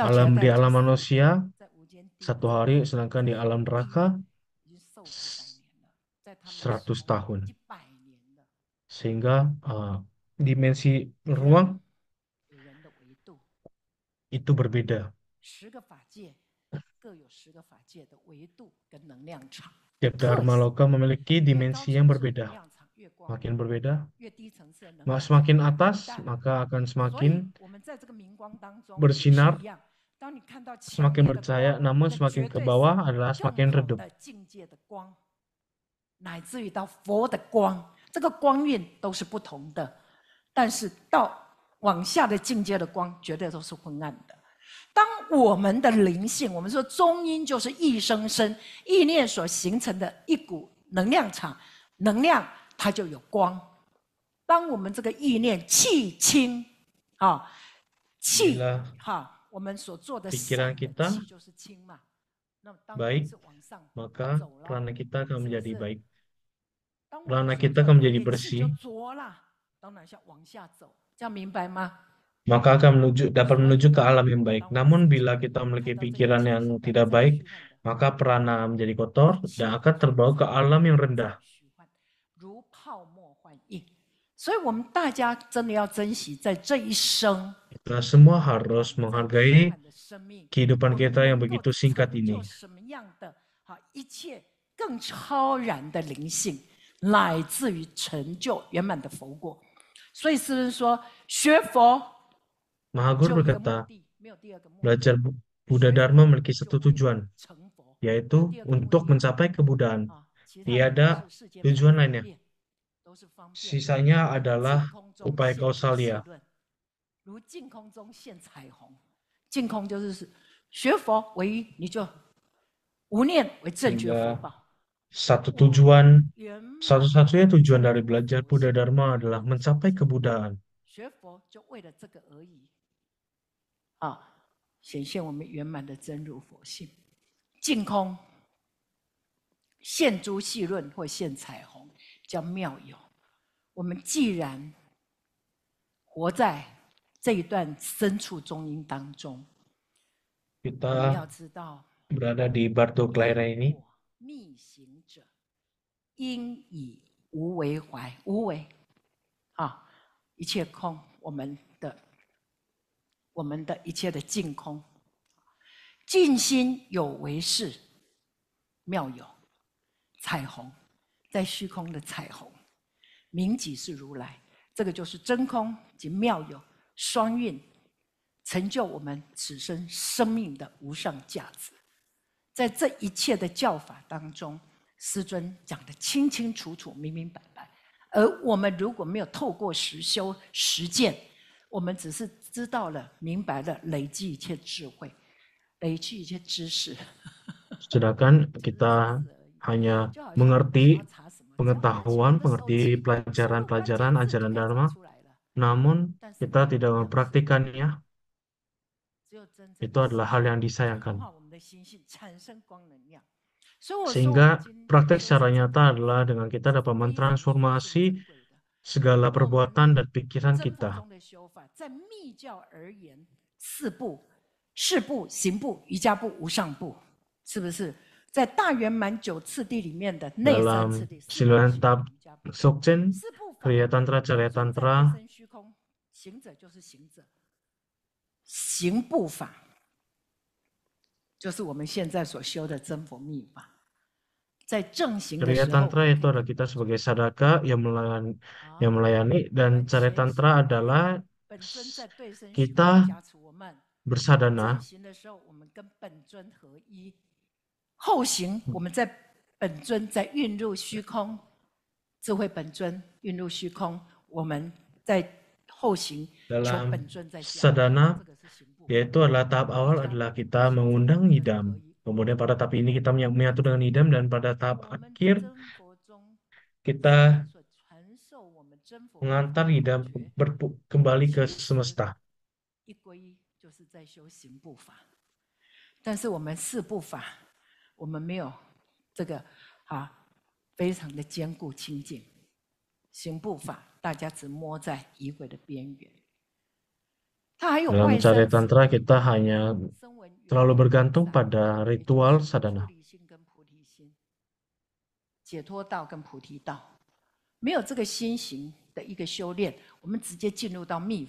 Speaker 4: alam di alam
Speaker 2: manusia satu hari, sedangkan di alam neraka 100 tahun. Sehingga uh, dimensi ruang itu berbeda. Tiap dharma loka memiliki dimensi yang berbeda makin berbeda. Semakin atas, maka akan semakin bersinar, semakin bercahaya, namun semakin ke bawah adalah semakin redup.
Speaker 4: Nah 它就有光。当我们这个意念气清，
Speaker 2: 啊，气
Speaker 4: 哈，我们所做的善就是清嘛。baik,
Speaker 2: maka kita akan menjadi baik.
Speaker 4: kita akan menjadi bersih.
Speaker 2: Maka akan menuju, dapat menuju ke alam yang baik. Namun bila kita memiliki pikiran yang tidak baik, maka prana menjadi kotor dan akan terbawa ke alam yang rendah.
Speaker 4: 如泡沫幻影。所以我们大家真的要珍惜在这一生。
Speaker 2: Kita semua harus menghargai kehidupan kita yang begitu singkat ini. berkata, belajar Buddha Dharma memiliki satu tujuan, yaitu untuk mencapai kebudaan. Ah tiada tujuan lainnya. Sisanya adalah upaya kausalia.
Speaker 4: Ya. Sehingga
Speaker 2: satu tujuan, satu-satunya tujuan dari belajar Buddha Dharma adalah mencapai kebudaan.
Speaker 4: 学佛就为了这个而已，啊，显现我们圆满的真如佛性，净空献珠细润或献彩虹，叫妙有。我们既然活在这一段身处中阴当中，
Speaker 2: 我们要知道，berada di b a r o l r a ini，
Speaker 4: 行者应以无为怀，无为啊，一切空，我们的我们的一切的净空，净心有为事，妙有。彩虹，在虚空的彩虹，明己是如来，这个就是真空及妙有双运，成就我们此生生命的无上价值。在这一切的教法当中，师尊讲的清清楚楚、明明白白。而我们如果没有透过实修实践，我们只是知道了、明白了，累积一切智慧，累积一些知识。
Speaker 2: kita hanya mengerti pengetahuan, mengerti pelajaran-pelajaran ajaran Dharma, namun kita tidak mempraktikannya. Itu adalah hal yang disayangkan. Sehingga praktek secara nyata adalah dengan kita dapat mentransformasi segala perbuatan dan pikiran kita.
Speaker 4: 在大圆满九次第里面的那三次第
Speaker 2: ，sembilan tahap sokchen kriya tantra carya tantra，
Speaker 4: 行者就是行者，
Speaker 2: 行步法
Speaker 4: 就是我们现在所修的真佛密法。在正行的时候，kriya tantra
Speaker 2: itu adalah kita sebagai sadaka yang melayani, yang melayani dan carya tantra adalah kita bersadana
Speaker 4: 后行，我们在本尊在运入虚空，智慧本尊运入虚空，我们在后行求本尊在
Speaker 2: yaitu adalah tahap awal adalah kita mengundang idam. Kemudian pada tahap ini kita menyatu dengan idam dan pada tahap akhir kita mengantar idam kembali ke semesta.
Speaker 4: 我们没有这个啊，非常的坚固清净行步法，大家只摸在仪轨的边缘。在还有中，我们 a 摸在仪轨的边
Speaker 2: a 在寻 r 中，我们只摸在 a 轨的边缘。在寻法中，我们只摸在仪 a n 法中，我们只摸
Speaker 4: 在在寻法的边法中，的我们法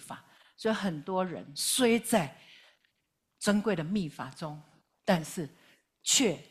Speaker 4: 在的法中，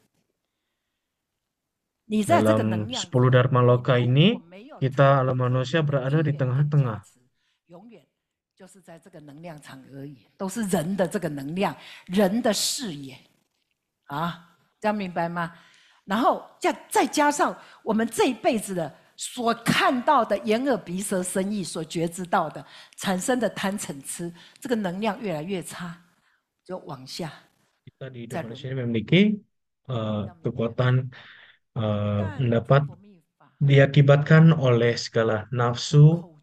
Speaker 4: Dalam
Speaker 2: 10 Dharma Loka ini, kita alam manusia berada di tengah-tengah.
Speaker 4: Kita
Speaker 2: di Indonesia memiliki uh, kekuatan mendapat eh, dapat diakibatkan oleh segala nafsu,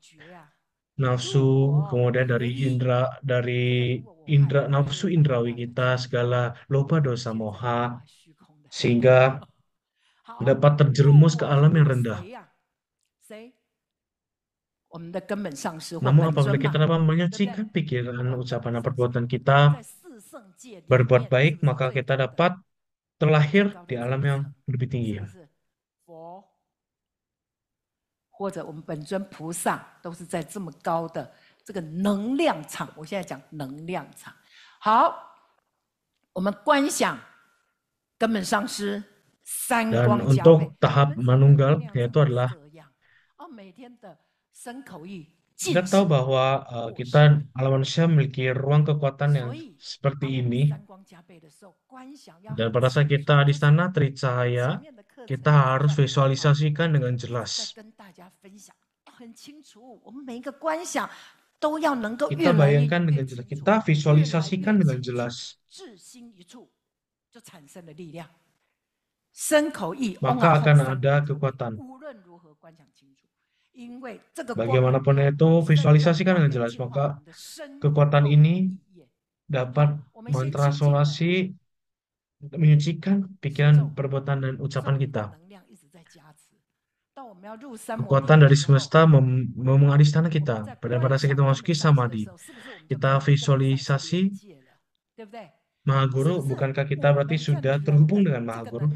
Speaker 2: nafsu, kemudian dari indra, dari indra, nafsu indrawi kita, segala lupa dosa moha, sehingga dapat terjerumus ke alam yang rendah.
Speaker 4: Um, Namun apabila kita dapat
Speaker 2: menyucikan pikiran, ucapan, dan perbuatan kita, berbuat baik, maka kita dapat terlahir di alam yang lebih tinggi ya. Dan untuk tahap manunggal yaitu adalah kita tahu bahwa uh, kita alam manusia memiliki ruang kekuatan yang seperti ini. Dan pada saat kita di sana tercahaya, kita harus visualisasikan dengan jelas.
Speaker 4: Kita bayangkan
Speaker 2: dengan jelas, kita visualisasikan dengan jelas.
Speaker 4: Maka akan ada kekuatan. Bagaimanapun itu,
Speaker 2: visualisasikan dengan jelas, maka kekuatan ini dapat mentransformasi, menyucikan pikiran, perbuatan, dan ucapan kita. Kekuatan dari semesta mem memengaris tanah kita. Pada pada saat kita masuki samadhi, kita visualisasi Maha Guru, bukankah kita berarti sudah terhubung dengan Maha Guru?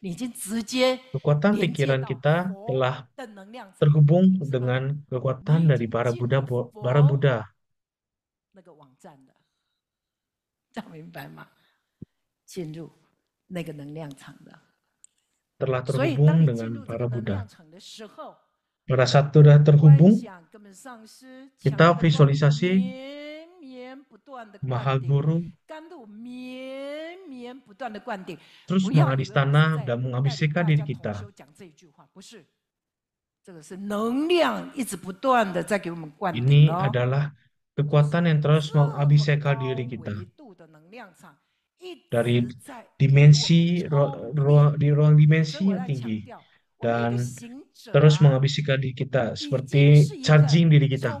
Speaker 4: Kekuatan
Speaker 2: pikiran kita telah terhubung dengan kekuatan dari para Buddha, para Buddha. Telah terhubung dengan para Buddha. Pada saat sudah terhubung,
Speaker 4: kita visualisasi
Speaker 2: Mahaguru, kan
Speaker 4: terus menghabis tanah dan menghabisikan kan, diri kita. Ini adalah
Speaker 2: kekuatan yang terus menghabiskan diri kita. Dari dimensi, di ruang dimensi yang tinggi. Dan terus menghabiskan diri kita. Seperti charging diri kita.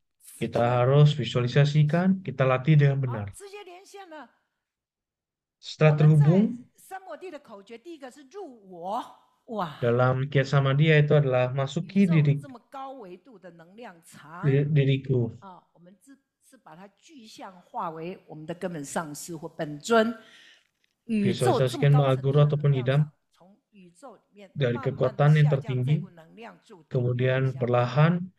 Speaker 2: Kita harus visualisasikan, kita latih dengan benar. Setelah terhubung, dalam kiat dia itu adalah masuki diri,
Speaker 4: diriku. Visualisasikan
Speaker 2: ma'aguru ataupun idam dari kekuatan yang tertinggi, kemudian perlahan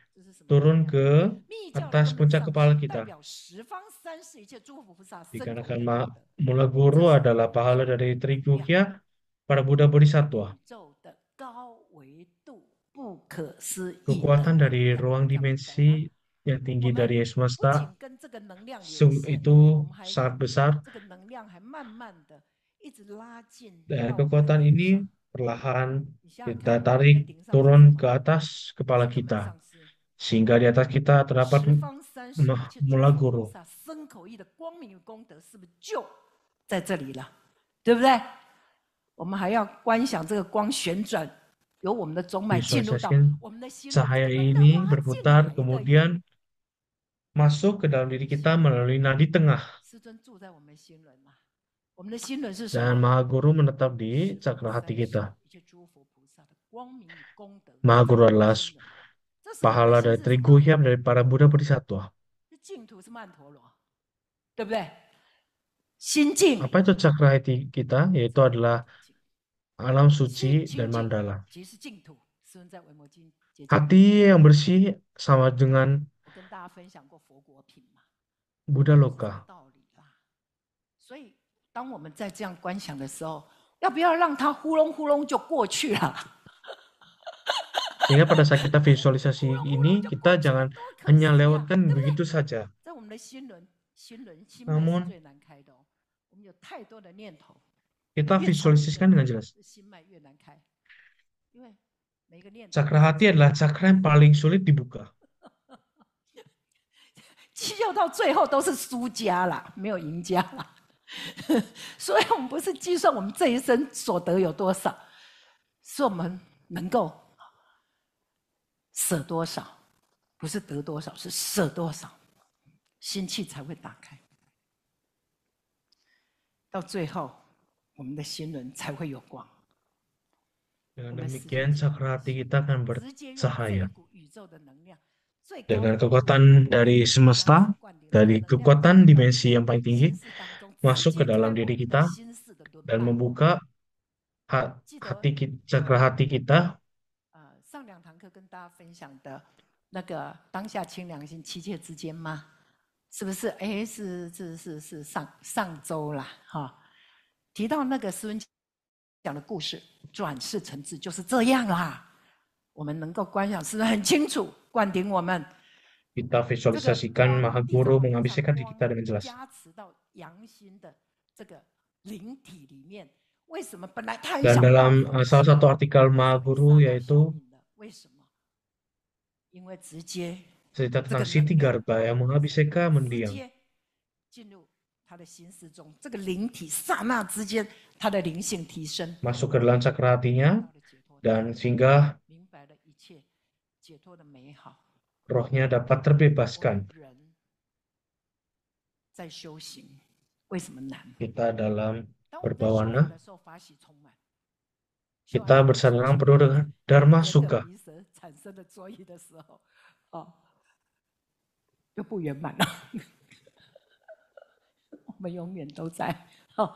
Speaker 2: turun ke atas puncak kepala kita. Dikarenakan mula guru adalah pahala dari Trigukya para Buddha Bodhisattva. Kekuatan dari ruang dimensi yang tinggi dari semesta itu sangat besar. Dan kekuatan ini perlahan kita tarik turun ke atas kepala kita sehingga di atas kita terdapat
Speaker 4: mula guru.
Speaker 2: Cahaya ini berputar kemudian masuk ke dalam diri kita melalui nadi tengah. Dan Maha Guru menetap di cakra hati kita. Maha Guru adalah pahala dari hiam dari para Buddha Bodhisattva. Apa itu cakra hati kita? Yaitu adalah alam suci dan mandala.
Speaker 4: Hati yang
Speaker 2: bersih sama dengan Buddha Loka.
Speaker 4: Jadi, 当我们在这样观想的时候，要不要让它呼隆呼隆就过去了？
Speaker 2: sehingga pada saat kita visualisasi ini, kita jangan hanya lewatkan begitu saja.
Speaker 4: Namun, kita visualisasikan dengan jelas. Cakra
Speaker 2: hati adalah cakra yang paling sulit dibuka.
Speaker 4: Jadi 舍多少，不是得多少，是舍多少，心气才会打开。到最后，我们的心轮才会有光。
Speaker 2: Dengan demikian hati kita akan bercahaya. Dengan kekuatan dari semesta, dari kekuatan dimensi yang paling tinggi, masuk ke dalam diri kita dan membuka hati cakra hati kita
Speaker 4: 大家分享的那个当下清凉心妻妾之间吗？是不是？哎，是，这是是上上周了哈。提到那个师文讲的故事，转世成智就是这样啦。我们能够观想是不是很清楚？观顶我们。
Speaker 2: kita visualisasikan Mahaguru mengabiskan di kita dengan jelas. 压
Speaker 4: 持到阳心的这个灵体里面，为什么本来太小？dalam
Speaker 2: salah satu artikel Mahaguru yaitu. 为什么？cerita tentang Siti Garba yang menghabiskan mendiang. Masuk ke dalam cakra hatinya dan sehingga rohnya dapat terbebaskan. Kita dalam berbawana, kita bersenang penuh dengan Dharma
Speaker 4: Suka. 产生的作用的时候，哦，就不圆满了。我们永远都在哦，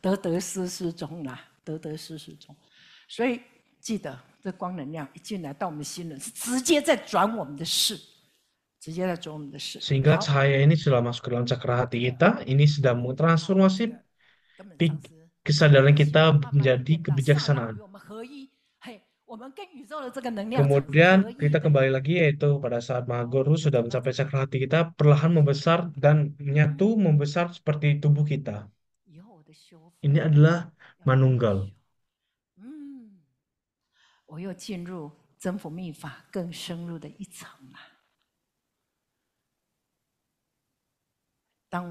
Speaker 4: 得得失失中啊，得得失失中。所以记得，这光能量一进来到我们心轮，是直接在转我们的事，Sehingga c
Speaker 2: a h a y a ini s e l a h masuk ke dalam c a k r a h a t i kita, ini sedang m e n t r a n s f o r m a s i t i kesadaran kita menjadi kebijaksanaan。
Speaker 4: Kemudian
Speaker 2: kita kembali lagi yaitu pada saat Mahaguru sudah mencapai cakra hati kita perlahan membesar dan menyatu membesar seperti tubuh kita. Ini adalah manunggal.
Speaker 4: Dang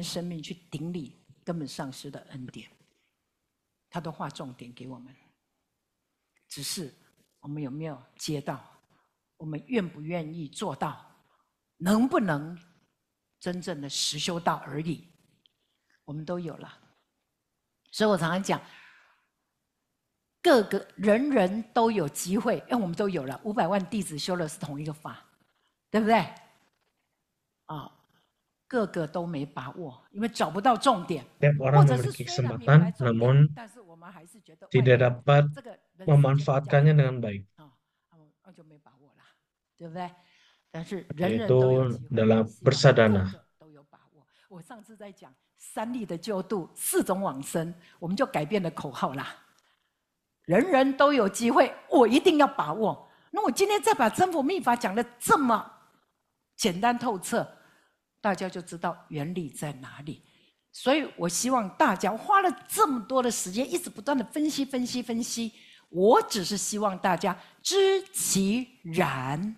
Speaker 4: hmm. 根本丧失的恩典，他都划重点给我们，只是我们有没有接到，我们愿不愿意做到，能不能真正的实修到而已，我们都有了，所以我常常讲，各个人人都有机会，因为我们都有了五百万弟子修了是同一个法，对不对？啊。个个都没把握，因为找不到重点。或者是
Speaker 2: 虽然明白，
Speaker 4: 但是我们还是觉得。没有把握，对不对？但是人人都有
Speaker 2: 机会。这个。那
Speaker 4: 在讲三利的救度、四种往生，我们就改变了口号啦。人人都有机会，我一定要把握。那我今天再把真福秘法讲的这么简单透彻。大家就知道原理在哪里，所以我希望大家花了这么多的时间，一直不断的分析、分析、分析。我只是希望大家知其然，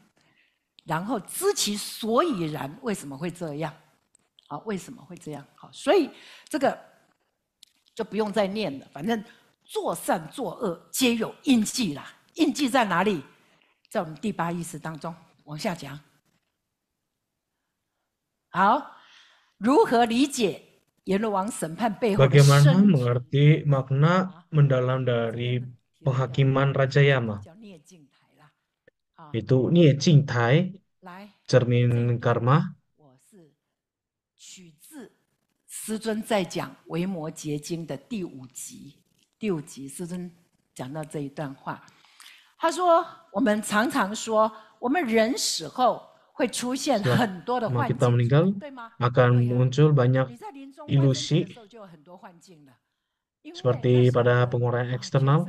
Speaker 4: 然后知其所以然，为什么会这样？好，为什么会这样？好，所以这个就不用再念了。反正做善做恶皆有印记啦，印记在哪里？在我们第八意识当中，往下讲。好，如何理解阎罗王审判背后的深？Bagaimana mengerti
Speaker 2: makna mendalam dari penghakiman Raja Yama？叫
Speaker 4: 涅镜台啦，
Speaker 2: 啊，itu 涅镜台，来，镜面 karma。我
Speaker 4: 是曲智师尊在讲《维摩诘经》的第五集、六集，师尊讲到这一段话，他说：“我们常常说，我们人死后。” Maka kita
Speaker 2: meninggal, akan muncul banyak ilusi seperti pada penguraian eksternal.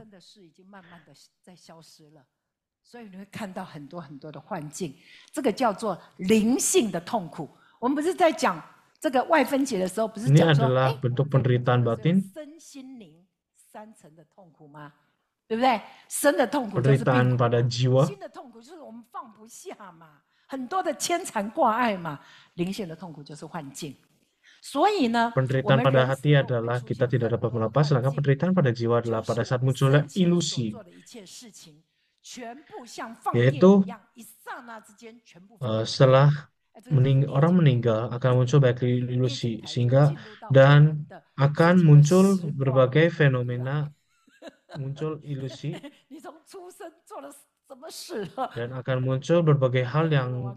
Speaker 2: Ini adalah bentuk penderitaan batin.
Speaker 4: Penderitaan
Speaker 2: pada jiwa.
Speaker 4: Penderitaan pada
Speaker 2: hati adalah kita tidak dapat melepas, sedangkan penderitaan pada jiwa adalah pada saat munculnya ilusi, yaitu setelah mening orang meninggal akan muncul banyak ilusi, sehingga dan akan muncul berbagai fenomena muncul ilusi
Speaker 4: dan akan muncul berbagai hal yang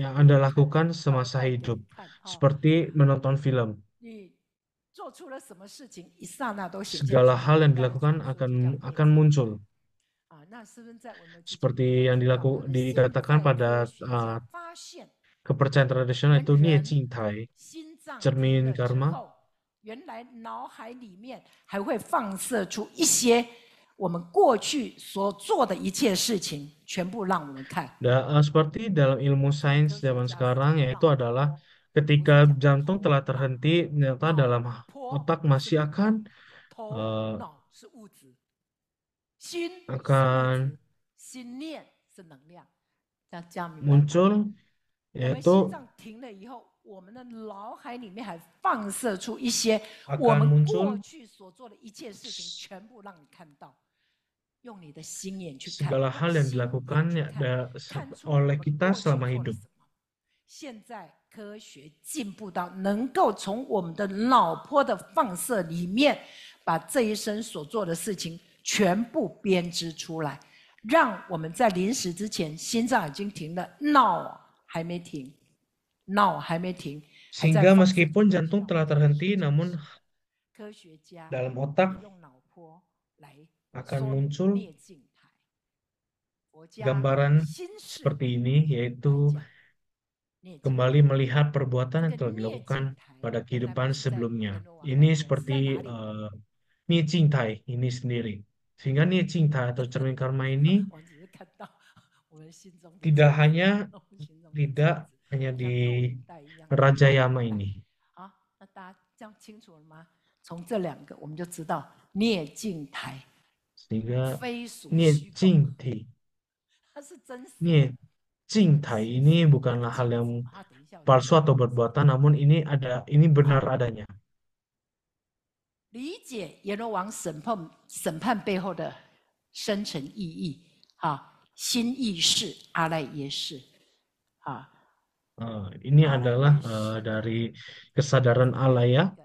Speaker 4: yang Anda
Speaker 2: lakukan semasa hidup, seperti menonton film. Segala hal yang dilakukan akan akan muncul. Seperti yang dilaku, dikatakan pada uh, kepercayaan tradisional itu nie cintai,
Speaker 4: cermin karma. 我们过去所做的一切事情，全部让我们看。
Speaker 2: Da, seperti dalam ilmu sains zaman sekarang yaitu adalah ketika jantung telah terhenti, ternyata dalam otak masih akan uh, akan muncul yaitu
Speaker 4: akan muncul
Speaker 2: Segala hal yang dilakukannya oleh kita selama hidup.
Speaker 4: Sehingga meskipun
Speaker 2: jantung telah terhenti, namun
Speaker 4: dalam otak akan muncul gambaran
Speaker 2: seperti ini, yaitu kembali melihat perbuatan yang telah dilakukan pada kehidupan sebelumnya. Ini seperti uh, Jing Cintai ini sendiri. Sehingga Nie Tai atau cermin karma ini
Speaker 4: tidak
Speaker 2: hanya tidak hanya di Raja Yama ini. Ah, sehingga cinta ini bukanlah hal yang palsu atau berbuatan namun ini ada ini benar adanya ini adalah uh, dari kesadaran alaya.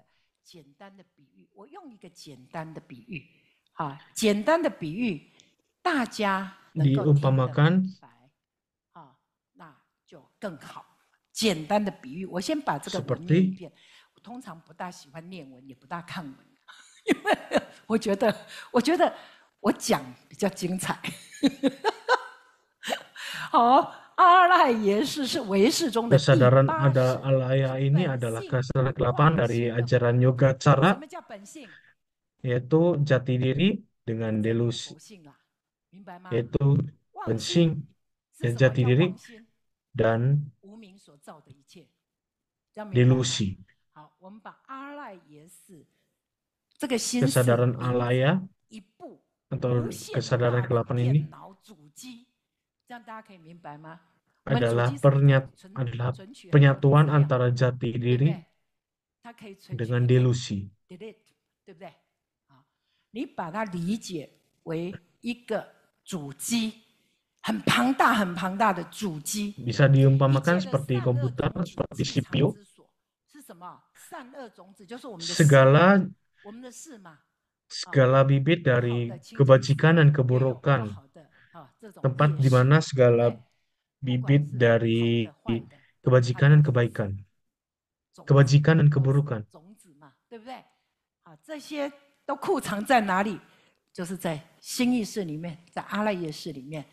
Speaker 4: 简单的比喻，我用一个简单的比喻。啊，简单的比喻，大家能够明白啊，那就更好。简单的比喻，我先把这个文念一遍。我通常不大喜欢念文，也不大看文，因为我觉得，我觉得我讲比较精彩。好。Kesadaran
Speaker 2: ada alaya ini adalah kelas 8 dari ajaran yoga cara yaitu jati diri dengan delusi, yaitu bensin
Speaker 4: dan ya, jati diri dan delusi. Kesadaran alaya
Speaker 2: atau kesadaran kelapan ini
Speaker 4: adalah pernyat adalah penyatuan
Speaker 2: antara jati diri dengan delusi.
Speaker 4: 你把它理解为一个主机，很庞大、很庞大的主机。
Speaker 2: Bisa diumpamakan seperti komputer, seperti CPU. Segala bibit dari kebajikan dan keburukan, tempat di mana segala bibit dari kebajikan dan kebaikan, kebajikan dan keburukan.
Speaker 4: 都储藏在哪里？就是在新意识里面，在阿赖耶识里面。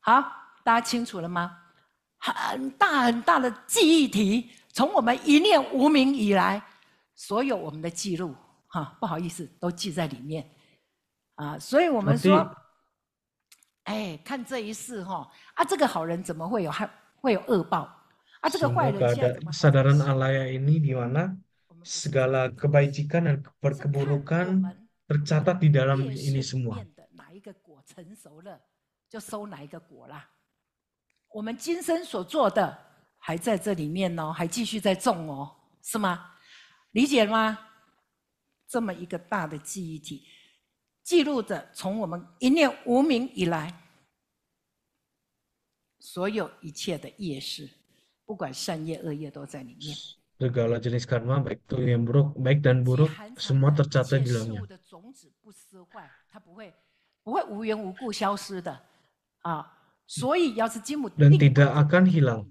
Speaker 4: 好，大家清楚了吗？很大很大的记忆体，从我们一念无名以来，所有我们的记录，哈，不好意思，都记在里面。啊，所以我们说，哎，看这一世哈，啊，这个好人怎么会有害？会有恶报？啊，这个坏人。s a
Speaker 2: d a segala kebaikan dan perkeburukan tercatat di dalam ini semua.
Speaker 4: 我们今生所做的还在这里面呢，还继续在种哦，是吗？理解吗？这么一个大的记忆体，记录着从我们一念无明以来所有一切的业事，不管善业恶业都在里面。
Speaker 2: Segala jenis karma, baik itu yang buruk, baik dan buruk, semua tercatat di dalamnya. Dan tidak akan hilang.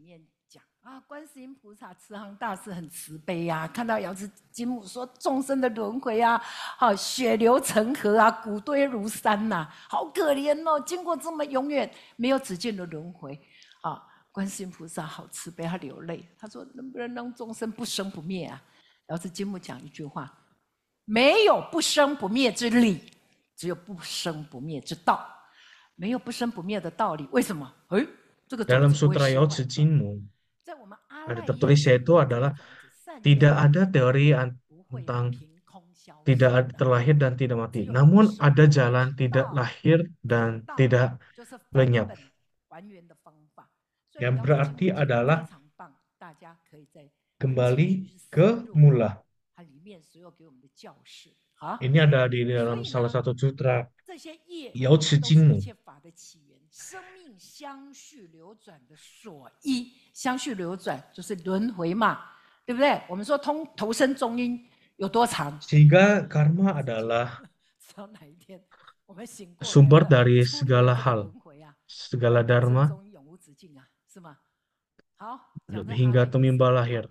Speaker 4: 啊，观世音菩萨慈航大师很慈悲呀、啊，看到瑶池金母说众生的轮回啊，好、啊、血流成河啊，骨堆如山呐、啊，好可怜哦，经过这么永远没有止境的轮回，观世音菩萨好慈悲，他流泪，他说：“能不能让众生不生不灭啊？”然后这金木讲一句话：“没有不生不灭之理，只有不生不灭之道。没有不生不灭的道理，为什么？”哎，这个 dalam sutra Yao
Speaker 2: Jinmu ada tertulis yaitu adalah tidak ada teori tentang tidak terlahir dan tidak mati. Namun ada jalan tidak lahir dan tidak lenyap yang berarti adalah kembali ke mula. Ini ada di dalam salah satu sutra
Speaker 4: Yao Chi Jingmu.
Speaker 2: Sehingga karma adalah sumber dari segala hal, segala dharma
Speaker 4: hingga timba lahir.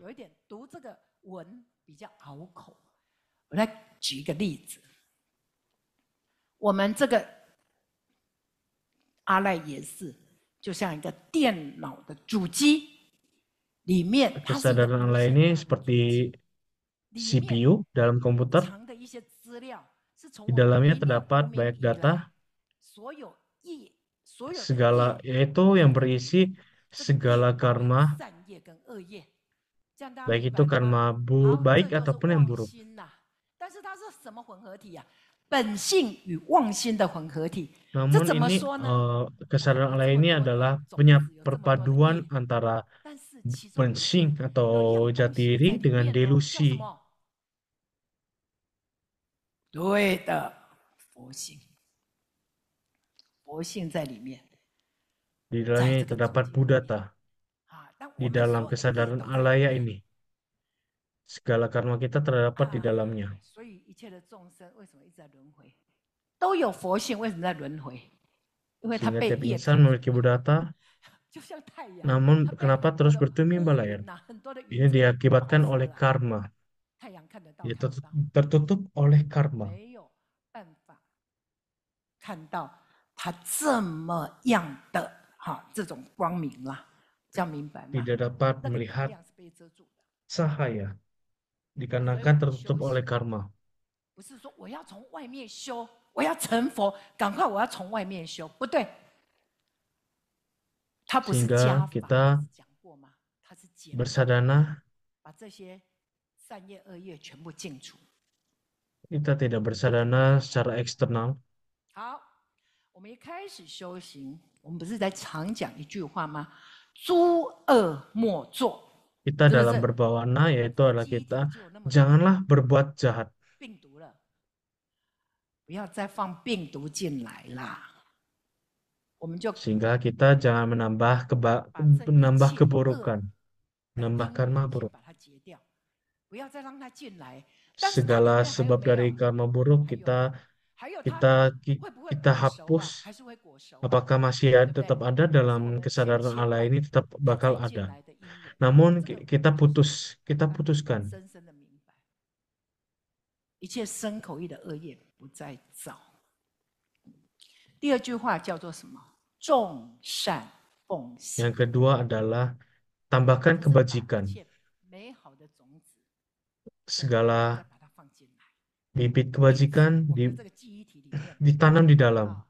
Speaker 2: Kesadaran ini seperti CPU dalam komputer. Di dalamnya terdapat banyak data segala yaitu yang berisi segala karma, baik itu karma bu baik ataupun yang buruk. Namun ini uh, kesadaran Allah ini adalah punya perpaduan antara bensin atau jati diri dengan delusi.
Speaker 4: Betul.
Speaker 2: Di dalamnya terdapat budata. Di dalam kesadaran alaya ini, segala karma kita terdapat di dalamnya.
Speaker 4: Sehingga tiap insan
Speaker 2: memiliki budata, namun kenapa terus bertumbuh balayan? Ini diakibatkan oleh karma. Ia tertutup oleh karma.
Speaker 4: Tidak tidak dapat melihat
Speaker 2: cahaya dikarenakan tertutup oleh karma.
Speaker 4: kita bersadana.
Speaker 2: kita tidak bersadana secara eksternal.
Speaker 4: 我们一开始修行，我们不是在常讲一句话吗？诸恶莫作。
Speaker 2: Kita dalam berbawana yaitu adalah kita janganlah berbuat jahat. 病毒了，
Speaker 4: 不要再放病毒进来啦。我们就
Speaker 2: Sehingga kita jangan menambah keba menambah keburukan, menambah karma buruk. 把它截
Speaker 4: 掉，不要再让它进来。
Speaker 2: 但是它 Segala sebab dari karma buruk kita kita kita hapus apakah masih ada, tetap ada dalam kesadaran Allah ini tetap bakal ada namun kita putus kita putuskan yang kedua adalah tambahkan kebajikan segala bibit kebajikan di, ditanam di dalam. Ah,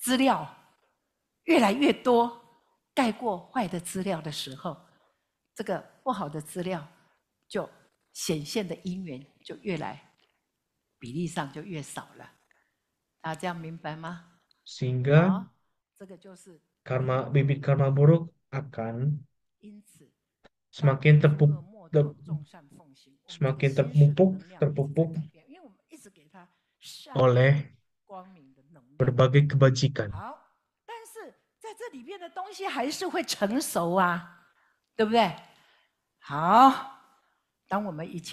Speaker 2: Sehingga ah, karma bibit karma buruk akan semakin terpupuk ter, semakin terpupuk, terpupuk oleh berbagai kebajikan.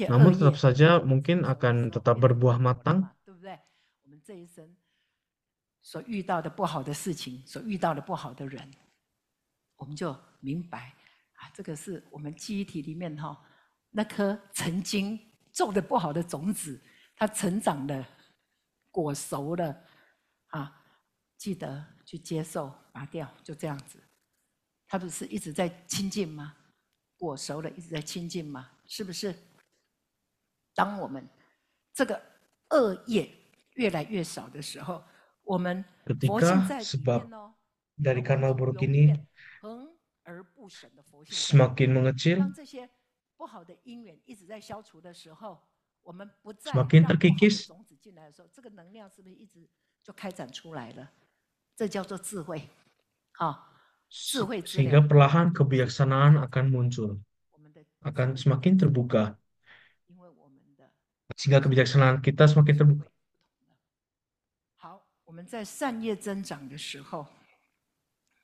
Speaker 2: Namun tetap saja mungkin akan tetap berbuah matang.
Speaker 4: 所遇到的不好的事情，所遇到的不好的人，我们就明白啊，这个是我们记忆体里面哈、哦，那颗曾经种的不好的种子，它成长了，果熟了，啊，记得去接受拔掉，就这样子。它不是一直在亲近吗？果熟了，一直在亲近吗？是不是？当我们这个恶业越来越少的时候，我们佛性在里面
Speaker 2: 哦。Dari karma buruk ini
Speaker 4: semakin mengecil. Semakin terkikis, sehingga perlahan
Speaker 2: kebijaksanaan akan muncul, akan semakin terbuka, sehingga kebijaksanaan kita semakin terbuka.
Speaker 4: 我们在善业增长的时候，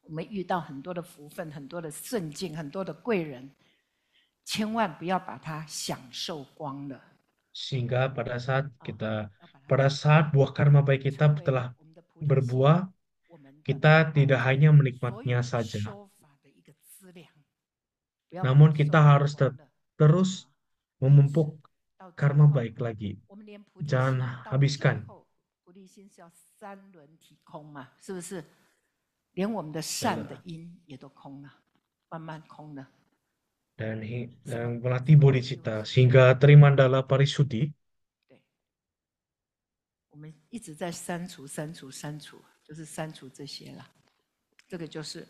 Speaker 4: 我们遇到很多的福分、很多的顺境、很多的贵人，千万不要把它享受光了。
Speaker 2: Sehingga pada saat kita pada saat buah karma baik kita telah berbuah, kita tidak hanya menikmatinya saja.
Speaker 4: Namun kita
Speaker 2: harus ter terus memupuk
Speaker 4: karma baik lagi. Jangan habiskan.
Speaker 2: Danhi, yang melatih bodhicitta sehingga terima dhala parisudhi.
Speaker 4: 我们一直在删除、删除、删除，就是删除这些了。这个就是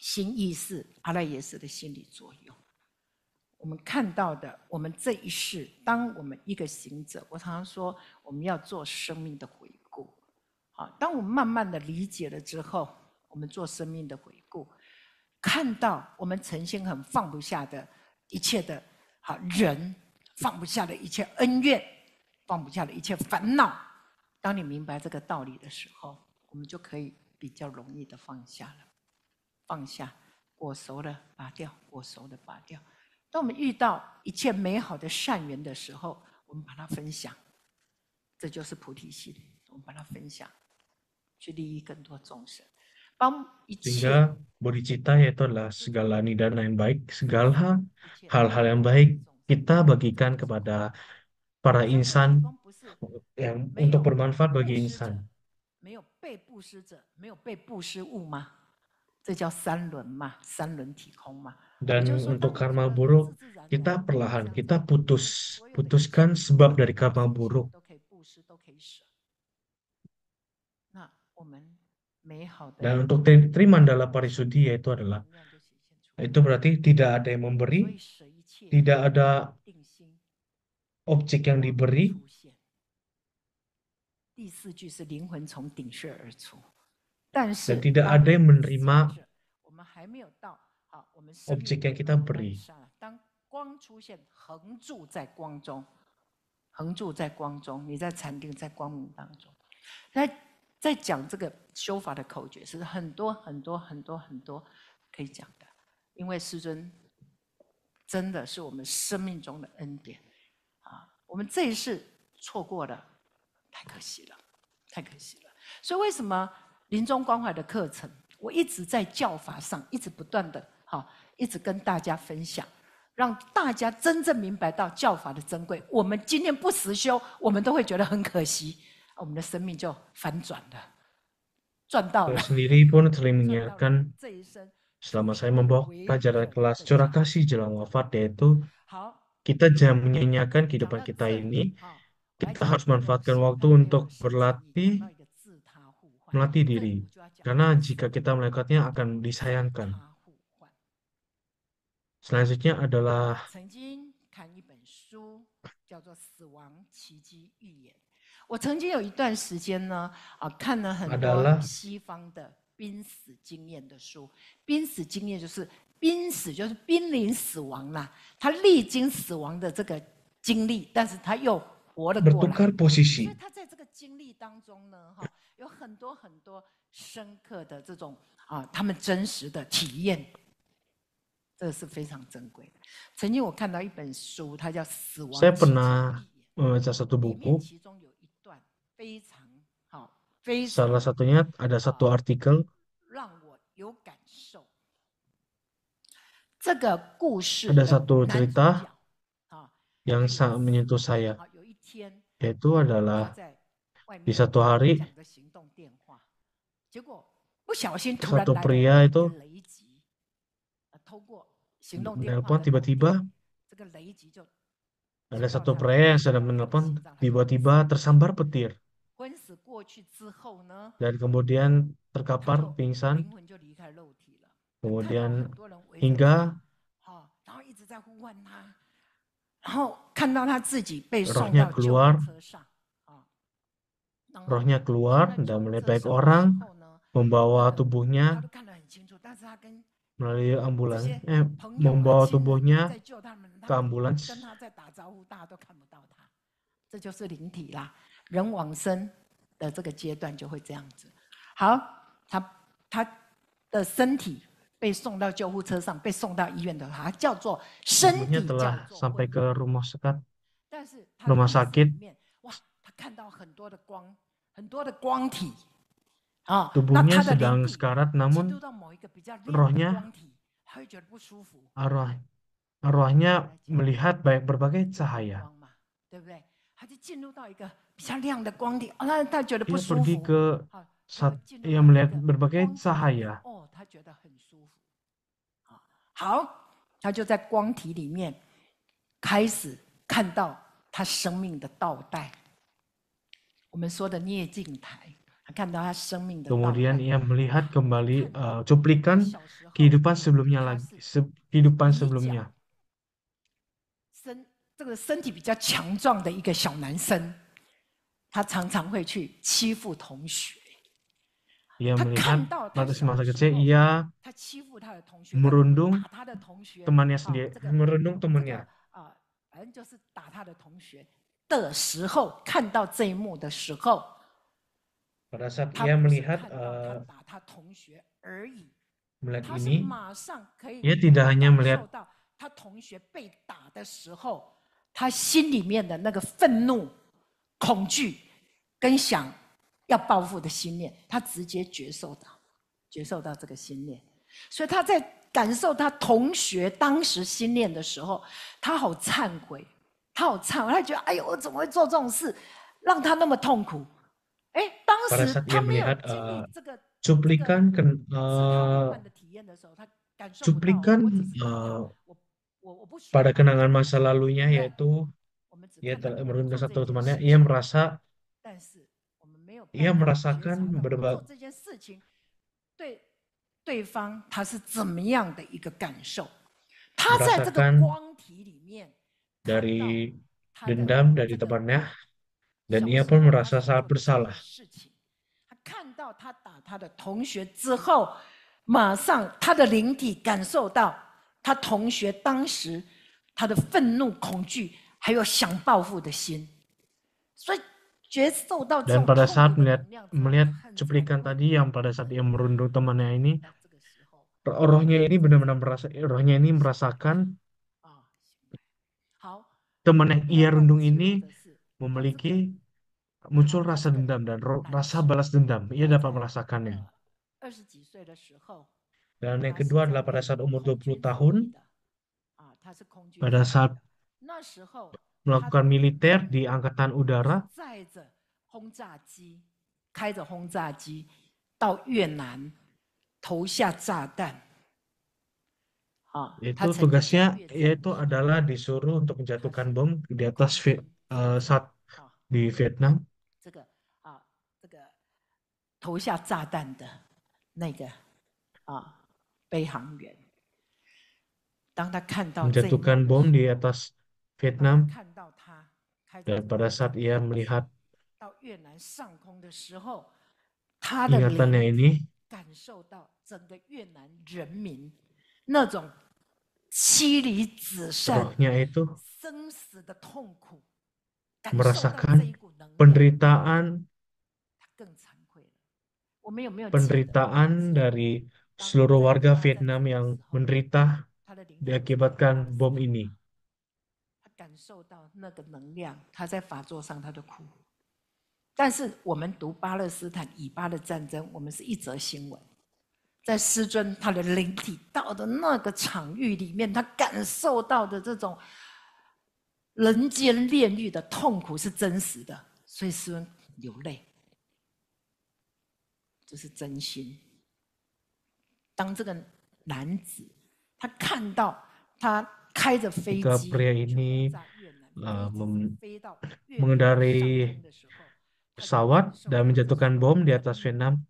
Speaker 4: 新意识、阿赖耶识的心理作用。我们看到的，我们这一世，当我们一个行者，我常常说，我们要做生命的回顾。好，当我们慢慢的理解了之后，我们做生命的回。看到我们曾经很放不下的，一切的，好人，放不下的一切恩怨，放不下的一切烦恼。当你明白这个道理的时候，我们就可以比较容易的放下了。放下，果熟的拔掉，果熟的拔掉。当我们遇到一切美好的善缘的时候，我们把它分享，这就是菩提心。我们把它分享，去利益更多众生。
Speaker 2: Sehingga bodhicitta yaitu adalah segala nidana yang baik, segala iya, iya. hal-hal yang baik kita bagikan kepada para insan yang iya, untuk bermanfaat bagi insan.
Speaker 4: Dan untuk
Speaker 2: karma buruk, kita perlahan, kita putus, putuskan sebab dari karma buruk. Dan untuk Trimandala Parisudi yaitu adalah itu berarti tidak ada yang memberi, tidak ada objek yang diberi. Dan tidak ada yang menerima
Speaker 4: objek yang kita beri. 在讲这个修法的口诀是很多很多很多很多可以讲的，因为师尊真的是我们生命中的恩典啊！我们这一世错过了，太可惜了，太可惜了。所以为什么临终关怀的课程，我一直在教法上，一直不断的哈，一直跟大家分享，让大家真正明白到教法的珍贵。我们今天不实修，我们都会觉得很可惜。我们的生命就反转了，赚到了。
Speaker 2: sendiri pun sering mengingatkan selama saya membawa pelajaran kelas curah kasih jelang wafat yaitu kita jangan menyanyiakan kehidupan kita ini kita harus manfaatkan waktu untuk berlatih melatih diri karena jika kita melekatnya akan disayangkan selanjutnya adalah
Speaker 4: 我曾经有一段时间呢，啊，看了很多西方的濒死经验的书。濒死经验就是濒死，就是濒临死亡啦。他历经死亡的这个经历，但是他又活了过来。所以他在这个经历当中呢，哈，有很多很多深刻的这种啊，他们真实的体验，这是非常珍贵的。曾经我看到一本书，它叫《死亡》。saya pernah
Speaker 2: membaca satu buku Salah satunya ada satu artikel
Speaker 4: ada satu cerita
Speaker 2: yang sangat menyentuh saya, yaitu adalah di satu hari
Speaker 4: satu pria itu menelpon tiba-tiba
Speaker 2: ada satu pria yang sedang menelpon tiba-tiba tersambar petir. Dan kemudian terkapar pingsan. Kemudian hingga
Speaker 4: rohnya keluar
Speaker 2: rohnya keluar dan melihat orang membawa tubuhnya melalui ambulan, eh membawa tubuhnya ke ambulans
Speaker 4: 人往生的这个阶段就会这样子。好，他他的身体被送到救护车上，被送到医院的，他叫做身体叫做 ke
Speaker 2: rumah rumah sedang sekarat namun rohnya melihat baik berbagai cahaya.
Speaker 4: Dia pergi ke saat ia melihat berbagai cahaya.
Speaker 2: Kemudian ia melihat kembali uh, cuplikan kehidupan sebelumnya lagi, se kehidupan sebelumnya.
Speaker 4: 他常常会去欺负同学。
Speaker 2: Ia melihat Latus kecil, ia merundung temannya sendiri, merundung temannya.
Speaker 4: 反正就是打他的同学的时候，看到这一幕的时候，pada saat ia melihat
Speaker 2: uh, melihat ini,
Speaker 4: ia tidak hanya melihat 他同学被打的时候，他心里面的那个愤怒、恐惧。跟想要报复的心念，他直接觉受到，觉受到这个心念，所以他在感受他同学当时心念的时候，他好忏悔，他好忏悔，他觉得哎呦，我怎么会做这种事，让他那么痛苦？哎，当时他没有。
Speaker 2: 这个。ruplikan ken。ruplikan。pada kenangan masa lalunya, yaitu, ia m e r u n d i satu temannya, ia merasa. Ia merasakan berbagai
Speaker 4: merasakan
Speaker 2: dari dendam dari temannya dan ia pun merasa sangat bersalah. Dan pada saat melihat melihat cuplikan tadi yang pada saat ia merundung temannya ini, rohnya ini benar-benar merasa rohnya ini merasakan teman yang ia rundung ini memiliki muncul rasa dendam dan rasa balas dendam. Ia dapat merasakannya. Dan yang kedua adalah pada saat umur 20 tahun,
Speaker 4: pada saat melakukan
Speaker 2: militer di angkatan udara. Itu tugasnya yaitu adalah disuruh untuk menjatuhkan bom di atas uh, eh, saat di Vietnam.
Speaker 4: menjatuhkan bom
Speaker 2: di atas Vietnam. Dan pada saat ia melihat
Speaker 4: ingatannya ini, rohnya
Speaker 2: itu merasakan penderitaan
Speaker 4: penderitaan
Speaker 2: dari seluruh warga Vietnam yang menderita diakibatkan bom ini.
Speaker 4: 感受到那个能量，他在法座上，他就哭。但是我们读巴勒斯坦以巴的战争，我们是一则新闻。在师尊他的灵体到的那个场域里面，他感受到的这种人间炼狱的痛苦是真实的，所以师尊流泪，这是真心。当这个男子他看到他。ketika pria ini
Speaker 2: mengendarai pesawat dan menjatuhkan bom di atas Vietnam,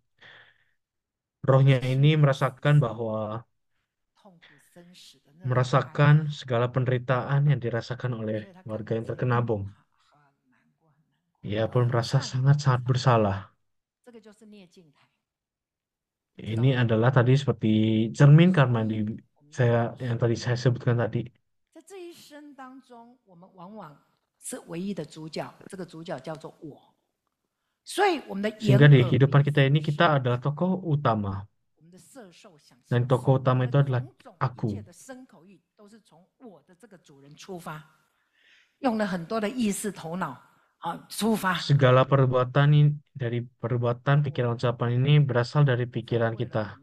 Speaker 2: rohnya ini merasakan bahwa merasakan segala penderitaan yang dirasakan oleh warga yang terkena bom. Ia pun merasa sangat-sangat bersalah. Ini adalah tadi seperti cermin karma di saya yang tadi saya sebutkan tadi.
Speaker 4: 们往往是唯一的主角，这个主角叫做我。所以我们的严格，sehingga di kehidupan
Speaker 2: kita ini kita adalah tokoh utama.
Speaker 4: Dan tokoh utama itu adalah aku.
Speaker 2: Segala perbuatan ini dari perbuatan pikiran ucapan ini berasal dari pikiran kita.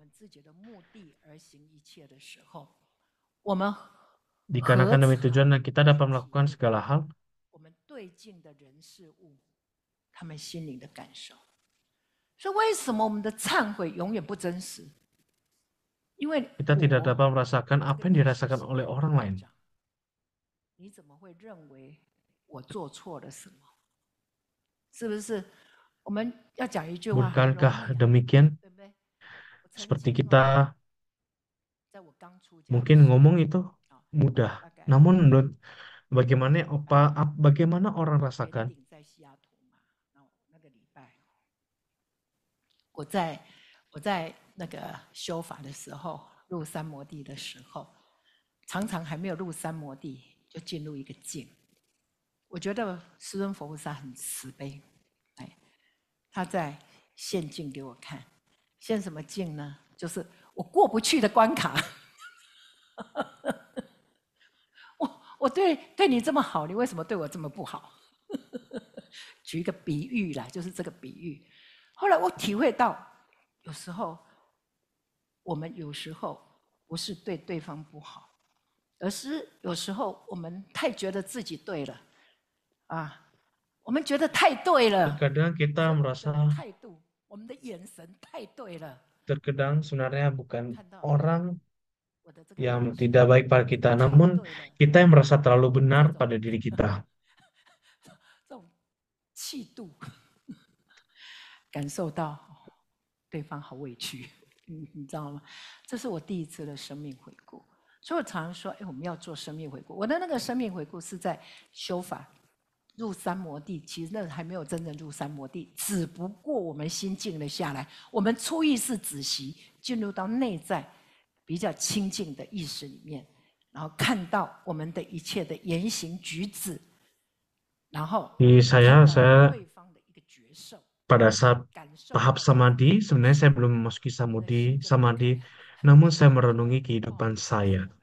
Speaker 4: Dikarenakan demi
Speaker 2: tujuan dan kita dapat melakukan segala hal. Kita tidak dapat merasakan apa yang dirasakan oleh orang lain. Bukankah demikian? Seperti kita mungkin ngomong itu mudah. Namun, bagaimana, apa, bagaimana orang rasakan?
Speaker 4: 我在我在那个修法的时候，入三摩地的时候，常常还没有入三摩地，就进入一个境。我觉得释尊佛菩萨很慈悲，哎，他在现境给我看，现什么境呢？就是我过不去的关卡。我对对你这么好，你为什么对我这么不好？举一个比喻啦，就是这个比喻。后来我体会到，有时候我们有时候不是对对方不好，而是有时候我们太觉得自己对了，啊，
Speaker 2: 我们觉得太对了。态
Speaker 4: 度，我们的眼神太对了。
Speaker 2: 看到。yang tidak baik pada kita, namun kita yang merasa terlalu benar pada diri kita.
Speaker 4: 感受到对方好委屈，你知道吗？这是我第一次的生命回顾。所以我常常说，哎，我们要做生命回顾。我的那个生命回顾是在修法入三摩地，其实那还没有真正入三摩地，只不过我们心静了下来，我们初意识自习进入到内在。比较清净的意识里面，然后看到我们的一切的言行举止，然后。
Speaker 2: Di saya saya pada saat tahap samadhi sebenarnya saya belum memasuki samadhi samadhi, namun saya merenungi oh, kehidupan saya.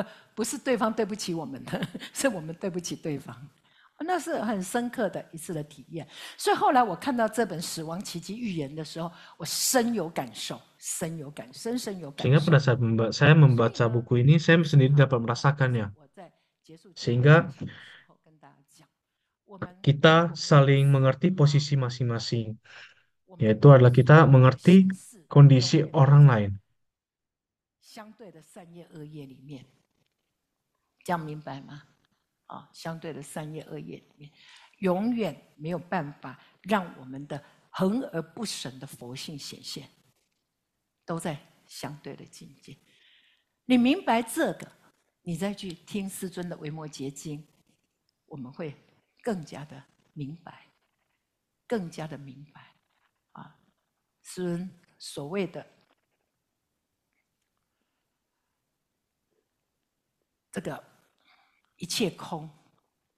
Speaker 4: 不是对方对不起我们的，是我们对不起对方。那是很深刻的一次的体验。所以后来我看到这本《死亡奇迹预言》的时候，我深有感受，深有感，深深有感。Sehingga pada saat saya
Speaker 2: membaca buku ini, saya sendiri dapat merasakannya. Sehingga kita saling mengerti posisi masing-masing, yaitu adalah kita mengerti kondisi orang lain.
Speaker 4: 相对的善业恶业里面，这样明白吗？啊，相对的三业二业里面，永远没有办法让我们的恒而不神的佛性显现，都在相对的境界。你明白这个，你再去听师尊的《维摩诘经》，我们会更加的明白，更加的明白。啊，师尊所谓的这个。一切空，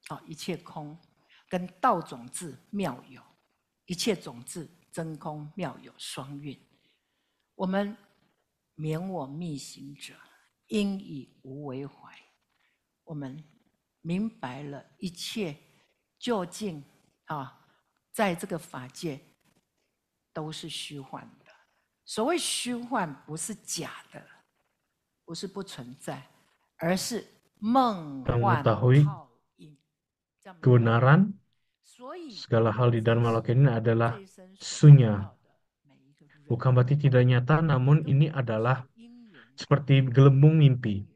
Speaker 4: 啊，一切空，跟道种智妙有，一切种智真空妙有双运。我们免我密行者，应以无为怀。我们明白了一切究竟啊，在这个法界都是虚幻的。所谓虚幻，不是假的，不是不存在，而是。mengetahui
Speaker 2: kebenaran segala hal di Dharma Loka ini adalah sunya. Bukan berarti tidak nyata, namun ini adalah seperti gelembung mimpi.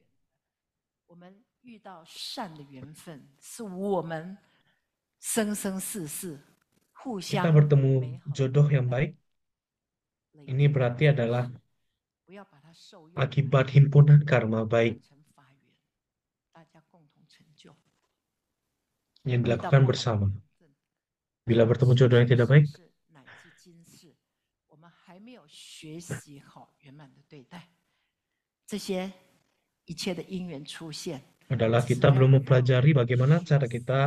Speaker 4: Kita bertemu
Speaker 2: jodoh yang baik. Ini berarti adalah ya. akibat himpunan karma baik yang dilakukan bersama. Bila bertemu jodoh yang tidak baik, adalah kita belum mempelajari bagaimana cara kita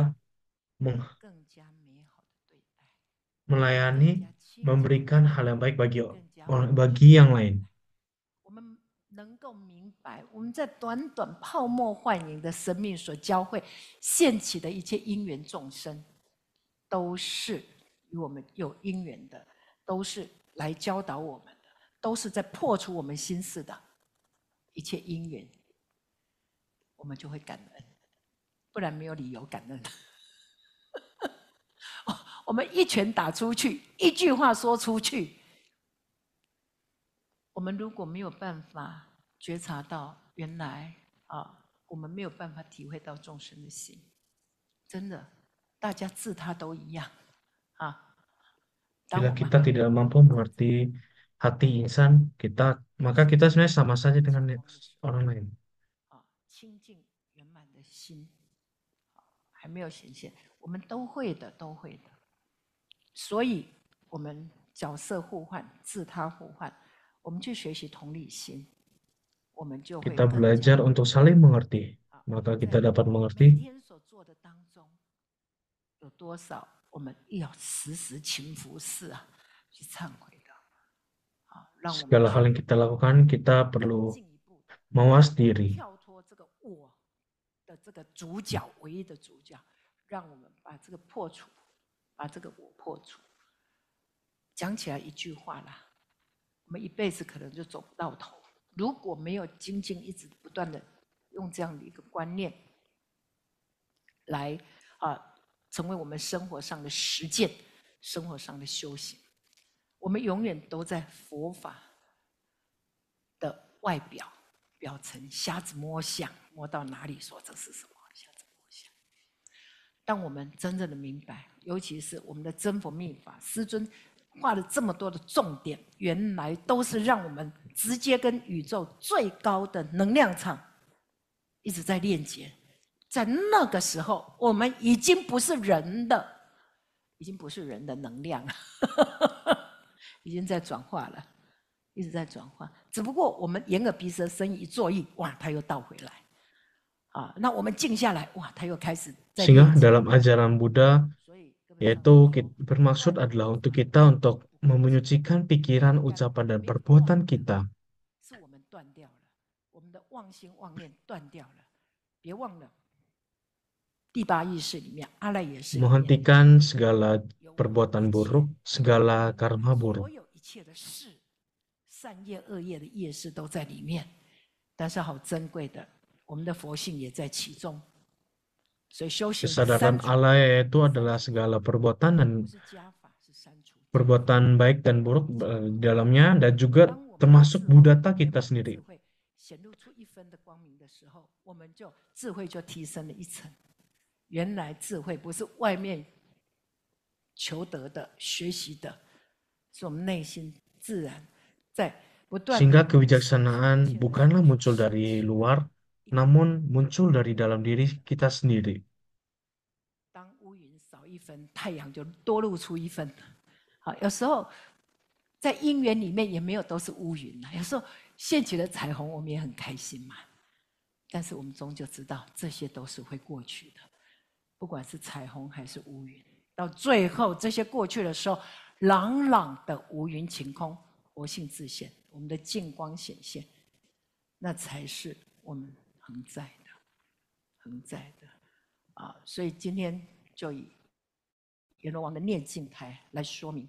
Speaker 2: melayani, memberikan hal yang baik bagi bagi yang lain.
Speaker 4: 我们在短短泡沫幻影的生命所交会，现起的一切因缘众生，都是与我们有因缘的，都是来教导我们的，都是在破除我们心思的，一切因缘，我们就会感恩，不然没有理由感恩。我们一拳打出去，一句话说出去，我们如果没有办法觉察到。原来啊，我们没有办法体会到众生的心，真的，大家自他都一样啊。如果 kita
Speaker 2: tidak mampu mengerti hati insan kita，maka kita sebenarnya sama saja dengan orang lain。
Speaker 4: 清净圆满的心还没有显现，我们都会的，都会的。所以，我们角色互换，自他互换，我们去学习同理心。kita belajar untuk
Speaker 2: saling mengerti, maka kita dapat mengerti
Speaker 4: segala hal yang kita lakukan,
Speaker 2: kita perlu mawas diri.
Speaker 4: Hmm. 如果没有精进，一直不断的用这样的一个观念来啊，成为我们生活上的实践、生活上的修行，我们永远都在佛法的外表、表层瞎子摸象，摸到哪里说这是什么瞎子摸象。当我们真正的明白，尤其是我们的真佛密法，师尊画了这么多的重点，原来都是让我们。直接跟宇宙最高的能量场一直在链接，在那个时候，我们已经不是人的，已经不是人的能量了，已经在转化了，一直在转化。只不过我们眼耳鼻舌身意作意，哇，它又倒回来，啊，那我们静下来，哇，它又开始。在。
Speaker 2: memenyucikan pikiran, ucapan, dan perbuatan kita. Menghentikan segala perbuatan buruk, segala karma buruk.
Speaker 4: Kesadaran Allah
Speaker 2: itu adalah segala perbuatan dan perbuatan baik dan buruk eh, di dalamnya dan juga termasuk budata kita sendiri. Sehingga kebijaksanaan bukanlah muncul dari luar, namun muncul dari dalam diri kita sendiri.
Speaker 4: 当乌云少一分，太阳就多露出一分。有时候，在姻缘里面也没有都是乌云呐。有时候现起了彩虹，我们也很开心嘛。但是我们终究知道，这些都是会过去的，不管是彩虹还是乌云。到最后这些过去的时候，朗朗的乌云晴空，佛性自现，我们的净光显现，那才是我们恒在的、恒在的啊。所以今天就以阎罗王的念镜台来说明。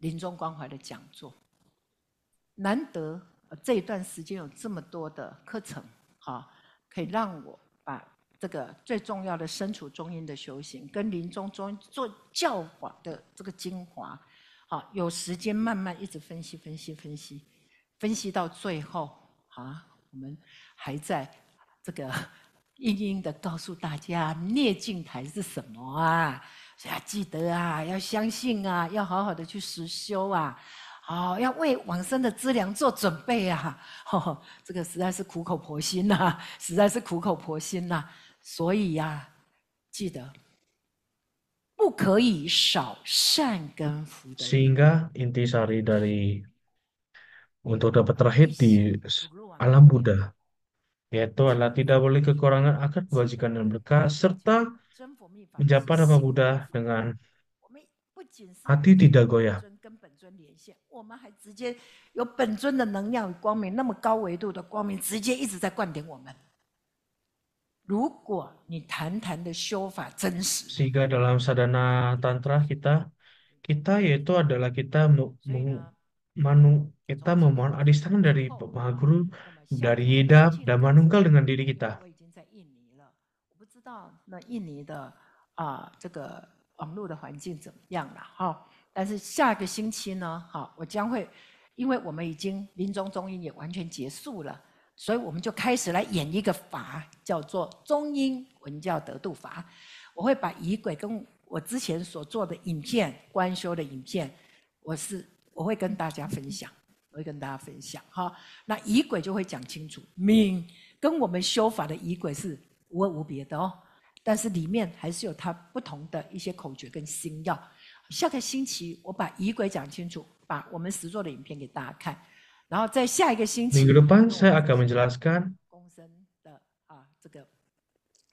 Speaker 4: 临终关怀的讲座，难得这一段时间有这么多的课程，哈，可以让我把这个最重要的身处中阴的修行，跟临终中做教法的这个精华，好，有时间慢慢一直分析分析分析，分析到最后啊，我们还在这个硬硬的告诉大家涅镜台是什么啊。所以要记得啊，要相信啊，要好好的去实修啊，哦，要为往生的资粮做准备啊！哦，这个实在是苦口婆心呐、啊，实在是苦口婆心呐、啊。所以呀、啊，记得不可以少善根福
Speaker 2: 德。Sehingga intisari dari untuk dapat terakhir di alam Buddha, yaitu adalah tidak boleh kekurangan akad kebajikan dan berkah serta Menjabat nama Buddha dengan hati tidak goyah. Sehingga dalam sadhana tantra kita, kita yaitu adalah kita manu, kita memohon adistan dari Maha Guru, dari Yedap, dan manunggal dengan diri kita.
Speaker 4: 啊，这个网络的环境怎么样了？哈，但是下个星期呢？哈，我将会，因为我们已经临终中英也完全结束了，所以我们就开始来演一个法，叫做中英文教得度法。我会把仪轨跟我之前所做的影片观修的影片，我是我会跟大家分享，我会跟大家分享哈。那仪轨就会讲清楚，明跟我们修法的仪轨是无二无别的哦。但是里面还是有它不同的一些口诀跟心要。下个星期我把仪轨讲清楚，把我们实做的影片给大家看，然后在下一个星期。第个礼拜，我将要
Speaker 2: 解释关于
Speaker 4: 公身的啊这个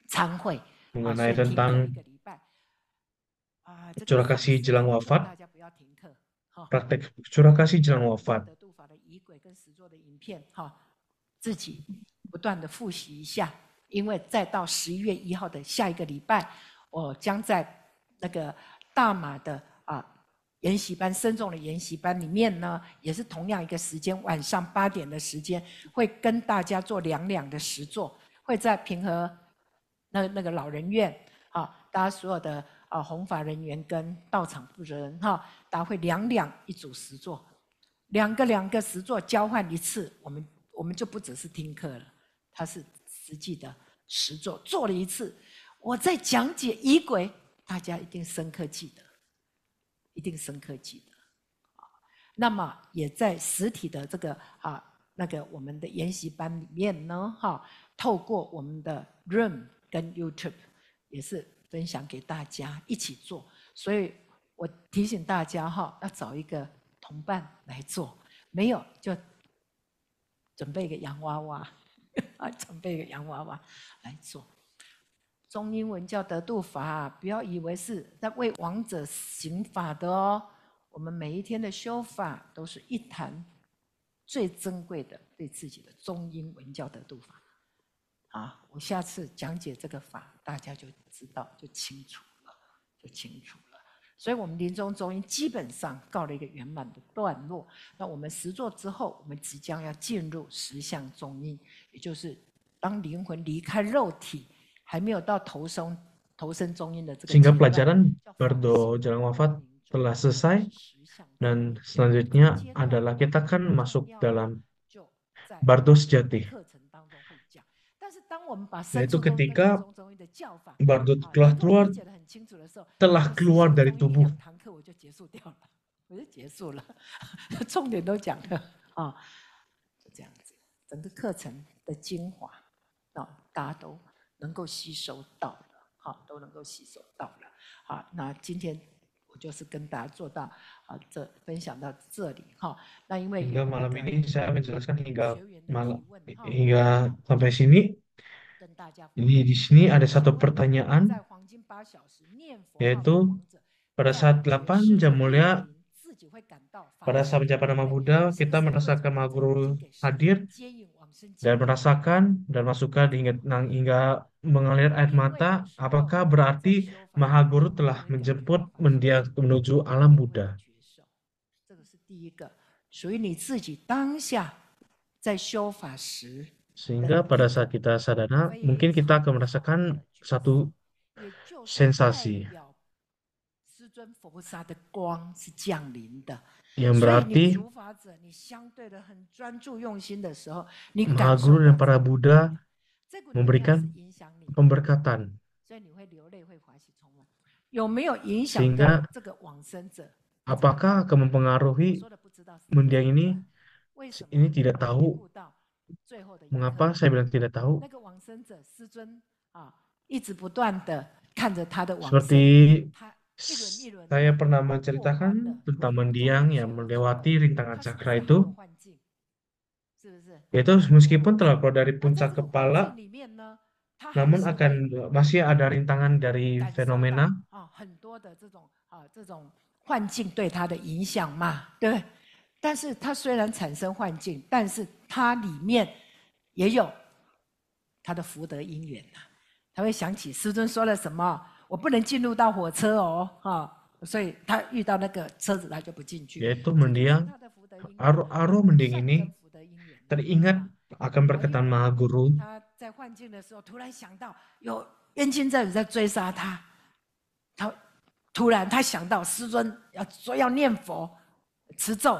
Speaker 4: 忏悔。关于这
Speaker 2: 个礼拜啊，这曲阿卡西。大家不要停
Speaker 4: 课。好，
Speaker 2: 曲阿卡西。大家不要停课。好，曲阿卡西。大家不要停课。好，曲阿卡西。大家不要停课。好，曲阿卡西。大家不要停课。好，曲阿卡西。大家不要停课。好，曲阿卡西。大家不要停课。好，曲阿卡西。大家不要停课。好，曲阿卡西。大家不要停课。好，曲阿卡西。大家不要停课。好，曲阿卡西。大家
Speaker 4: 不要停课。好，曲阿卡西。大家不要停课。好，曲阿卡西。大家不要停课。好，曲阿卡西。大家不要停课。好，曲阿卡西。大家不要停课。好，曲阿卡西。大家不要停课。好，曲阿卡因为再到十一月一号的下一个礼拜，我将在那个大马的啊研习班，深重的研习班里面呢，也是同样一个时间，晚上八点的时间，会跟大家做两两的实座，会在平和那那个老人院，啊，大家所有的啊弘法人员跟道场负责人哈，大家会两两一组实座，两个两个实座交换一次，我们我们就不只是听课了，他是。实际的实做，做了一次。我在讲解仪轨，大家一定深刻记得，一定深刻记得。啊，那么也在实体的这个啊那个我们的研习班里面呢，哈，透过我们的 Room 跟 YouTube，也是分享给大家一起做。所以我提醒大家哈，要找一个同伴来做，没有就准备一个洋娃娃。啊，准备个洋娃娃来做中英文教得度法，不要以为是在为王者行法的哦。我们每一天的修法，都是一坛最珍贵的对自己的中英文教得度法。啊，我下次讲解这个法，大家就知道，就清楚了，就清楚。所以我们临终中医基本上告了一个圆满的段落。那我们实做之后，我们即将要进入十相中医，也就是当灵魂离开肉体，还没有到投生投生中医的这个。Sehingga pelajaran
Speaker 2: bardo jalan wafat telah selesai dan selanjutnya adalah kita kan masuk dalam bardo sejati
Speaker 4: yaitu ketika Bardot telah keluar, telah keluar dari tubuh. Hingga malam ini saya menjelaskan hingga malam hingga
Speaker 2: sampai sini. Jadi di sini ada satu pertanyaan, yaitu pada saat 8 jam mulia, pada saat mencapai nama Buddha, kita merasakan Maguru hadir dan merasakan dan masukkan hingga, hingga mengalir air mata, apakah berarti Mahaguru telah menjemput mendia menuju alam Buddha? Jadi, sehingga pada saat kita sadana, mungkin kita akan merasakan satu
Speaker 4: sensasi
Speaker 2: yang berarti Maha Guru dan para Buddha memberikan pemberkatan sehingga apakah akan mempengaruhi mendiang ini ini tidak tahu Mengapa saya bilang tidak tahu? Seperti saya pernah menceritakan tentang mendiang yang melewati rintangan cakra itu. Itu meskipun telah keluar dari puncak kepala, namun akan masih ada rintangan dari fenomena.
Speaker 4: 但是他虽然产生幻境，但是他里面也有他的福德因缘呐。他会想起师尊说了什么，我不能进入到火车哦，哈，所以他遇到那个车子，他就不
Speaker 2: 进去。teringat akan e r k a t a a n Mahaguru。
Speaker 4: 他在幻境的时候，突然想到
Speaker 2: 有冤亲债主在追
Speaker 4: 杀他，他突然他想到师尊要说要念佛持咒。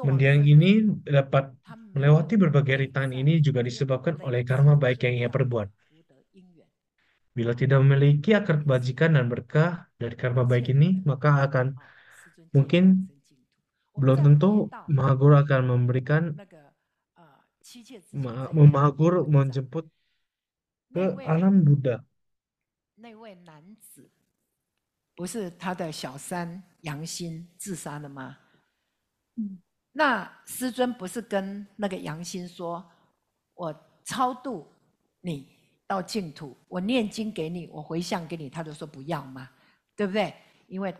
Speaker 4: Mendiang
Speaker 2: ini dapat melewati berbagai rintangan ini juga disebabkan oleh karma baik yang ia perbuat. Bila tidak memiliki akar kebajikan dan berkah dari karma baik ini, maka akan ah, mungkin belum tentu Mahagur akan memberikan ah, Mahagur menjemput ke alam Buddha.
Speaker 4: 那师尊不是跟那个杨鑫说，我超度你到净土，我念经给你，我回向给你，他都说不要吗？对不对？因为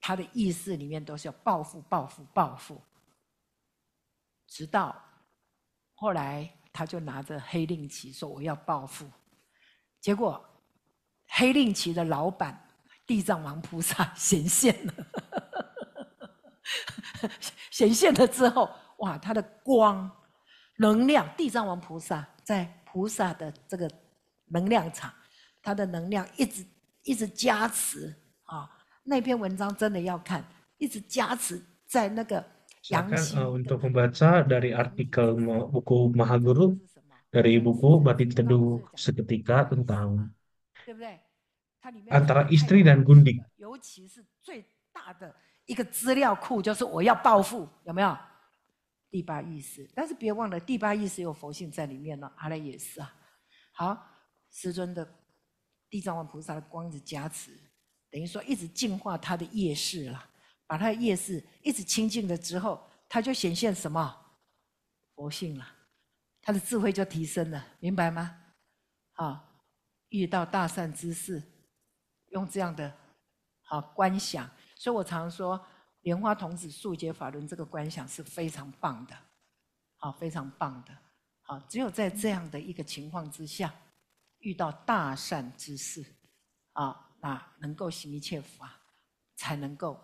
Speaker 4: 他的意识里面都是要报复、报复、报复，直到后来他就拿着黑令旗说我要报复，结果黑令旗的老板地藏王菩萨显现了。显现了之后，哇，它的光能量，地藏王菩萨在菩萨的这个能量场，它的能量一直一直加持啊！那篇文章真的要看，一直加持在那个阳。Untuk
Speaker 2: membaca dari artikel buku Mahaguru dari buku Batik Teduh seketika tentang
Speaker 4: antara istri dan gundik. n 一个资料库，就是我要暴富，有没有？第八意识，但是别忘了，第八意识有佛性在里面呢，阿赖也是啊。好，师尊的地藏王菩萨的光的加持，等于说一直净化他的业视了，把他的业视一直清净了之后，他就显现什么？佛性了，他的智慧就提升了，明白吗？好，遇到大善之事，用这样的好观想。所以我常说，莲花童子速解法轮这个观想是非常棒的，好，非常棒的，好，只有在这样的一个情况之下，遇到大善之事，啊，那能够行一切法，才能够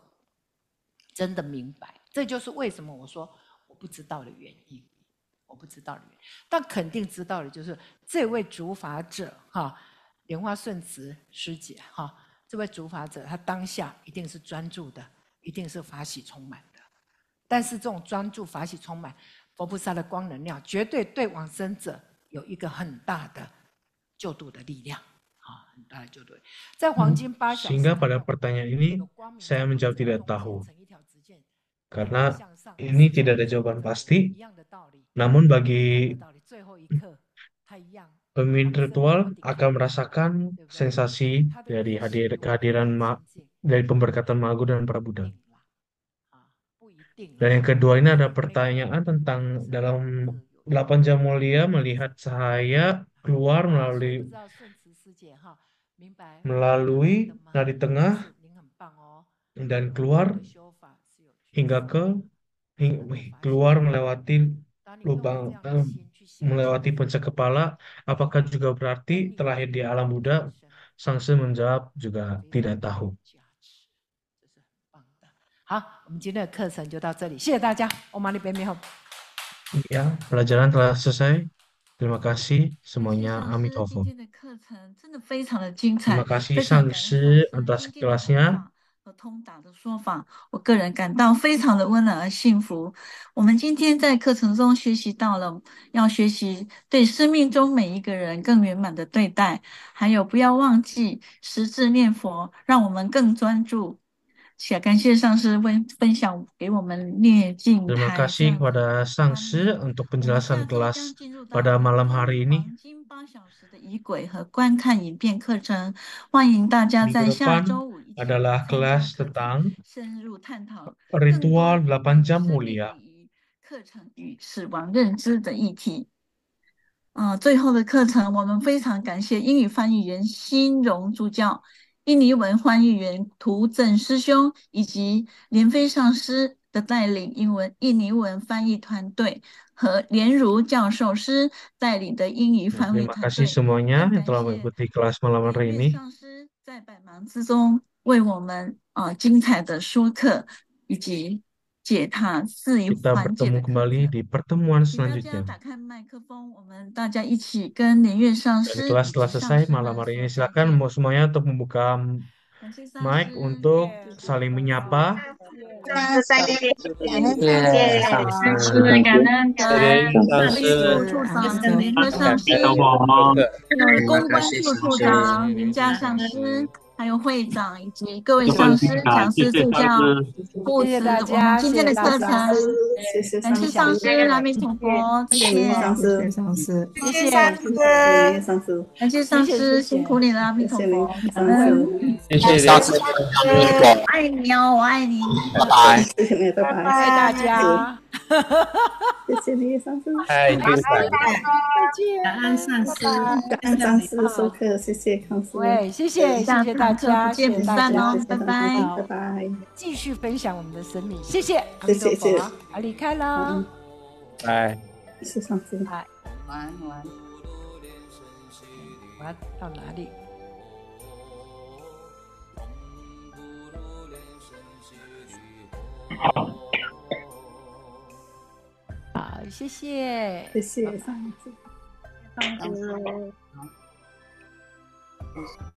Speaker 4: 真的明白。这就是为什么我说我不知道的原因，我不知道的原因，但肯定知道的就是这位主法者哈，莲花顺慈师姐哈。这位主法者，他当下一定是专注的，一定是法喜充满的。但是这种专注、法喜充满，佛菩萨的光能量，绝对对往生者有一个很大的救度的力量，啊，很大的救度。在黄金八小时。所以，对于
Speaker 2: 这个光明，我根本不知道。因为这个没有答案，没有答案。Pemimpin ritual akan merasakan sensasi dari hadir, kehadiran ma, dari pemberkatan Maha dan para Buddha.
Speaker 5: Dan yang kedua
Speaker 2: ini ada pertanyaan tentang dalam 8 jam mulia melihat cahaya keluar melalui melalui nadi tengah dan keluar hingga ke keluar melewati lubang melewati puncak kepala, apakah juga berarti terakhir di alam Buddha? Sang menjawab juga tidak tahu.
Speaker 4: 好，我们今天的课程就到这里，谢谢大家。我们那边没有。
Speaker 2: Ya, pelajaran telah selesai. Terima kasih semuanya. Amitofo.
Speaker 4: Terima
Speaker 3: kasih Sang
Speaker 2: atas kelasnya. 和
Speaker 3: 通达的说法，我个人感到非常的温暖而幸福。我们今天在课程中学习到了，要学习对生命中每一个人更圆满的对待，还有不要忘记十字念佛，让我们更专注。且感谢上师分分享给我们念经。Terima kasih
Speaker 2: kepada Sangsi untuk penjelasan kelas pada malam hari ini。八
Speaker 3: 小时的仪轨和观看影片课程，欢迎大家在下周五。
Speaker 2: adalah kelas tentang ritual 8 jam mulia. Uh, kasih semuanya yang telah mengikuti kelas malam hari ini.
Speaker 3: Kita setelah selesai
Speaker 2: malam hari ini, silakan mau semuanya untuk membuka mic untuk saling
Speaker 3: kasih 还有会长以及各位上师、讲师助教，谢谢大家今天的课程，感谢上师阿明陀佛，谢谢老师，谢谢上师，谢谢老师，感谢上师辛苦你了，阿弥陀佛，
Speaker 2: 谢谢上师，
Speaker 3: 爱你哦，我爱你，拜拜，谢谢大家，拜拜，谢谢大家。谢谢你，上师。哎，再
Speaker 4: 见。感恩上司，
Speaker 3: 感恩上司授课，谢谢康师。喂，谢谢，谢谢大家，见不散哦，拜拜，拜
Speaker 4: 拜。继续分享我们的生命，谢谢，谢谢。要离开了。哎，是上师派。玩玩，到哪里？好，谢谢，谢谢，上次，上次。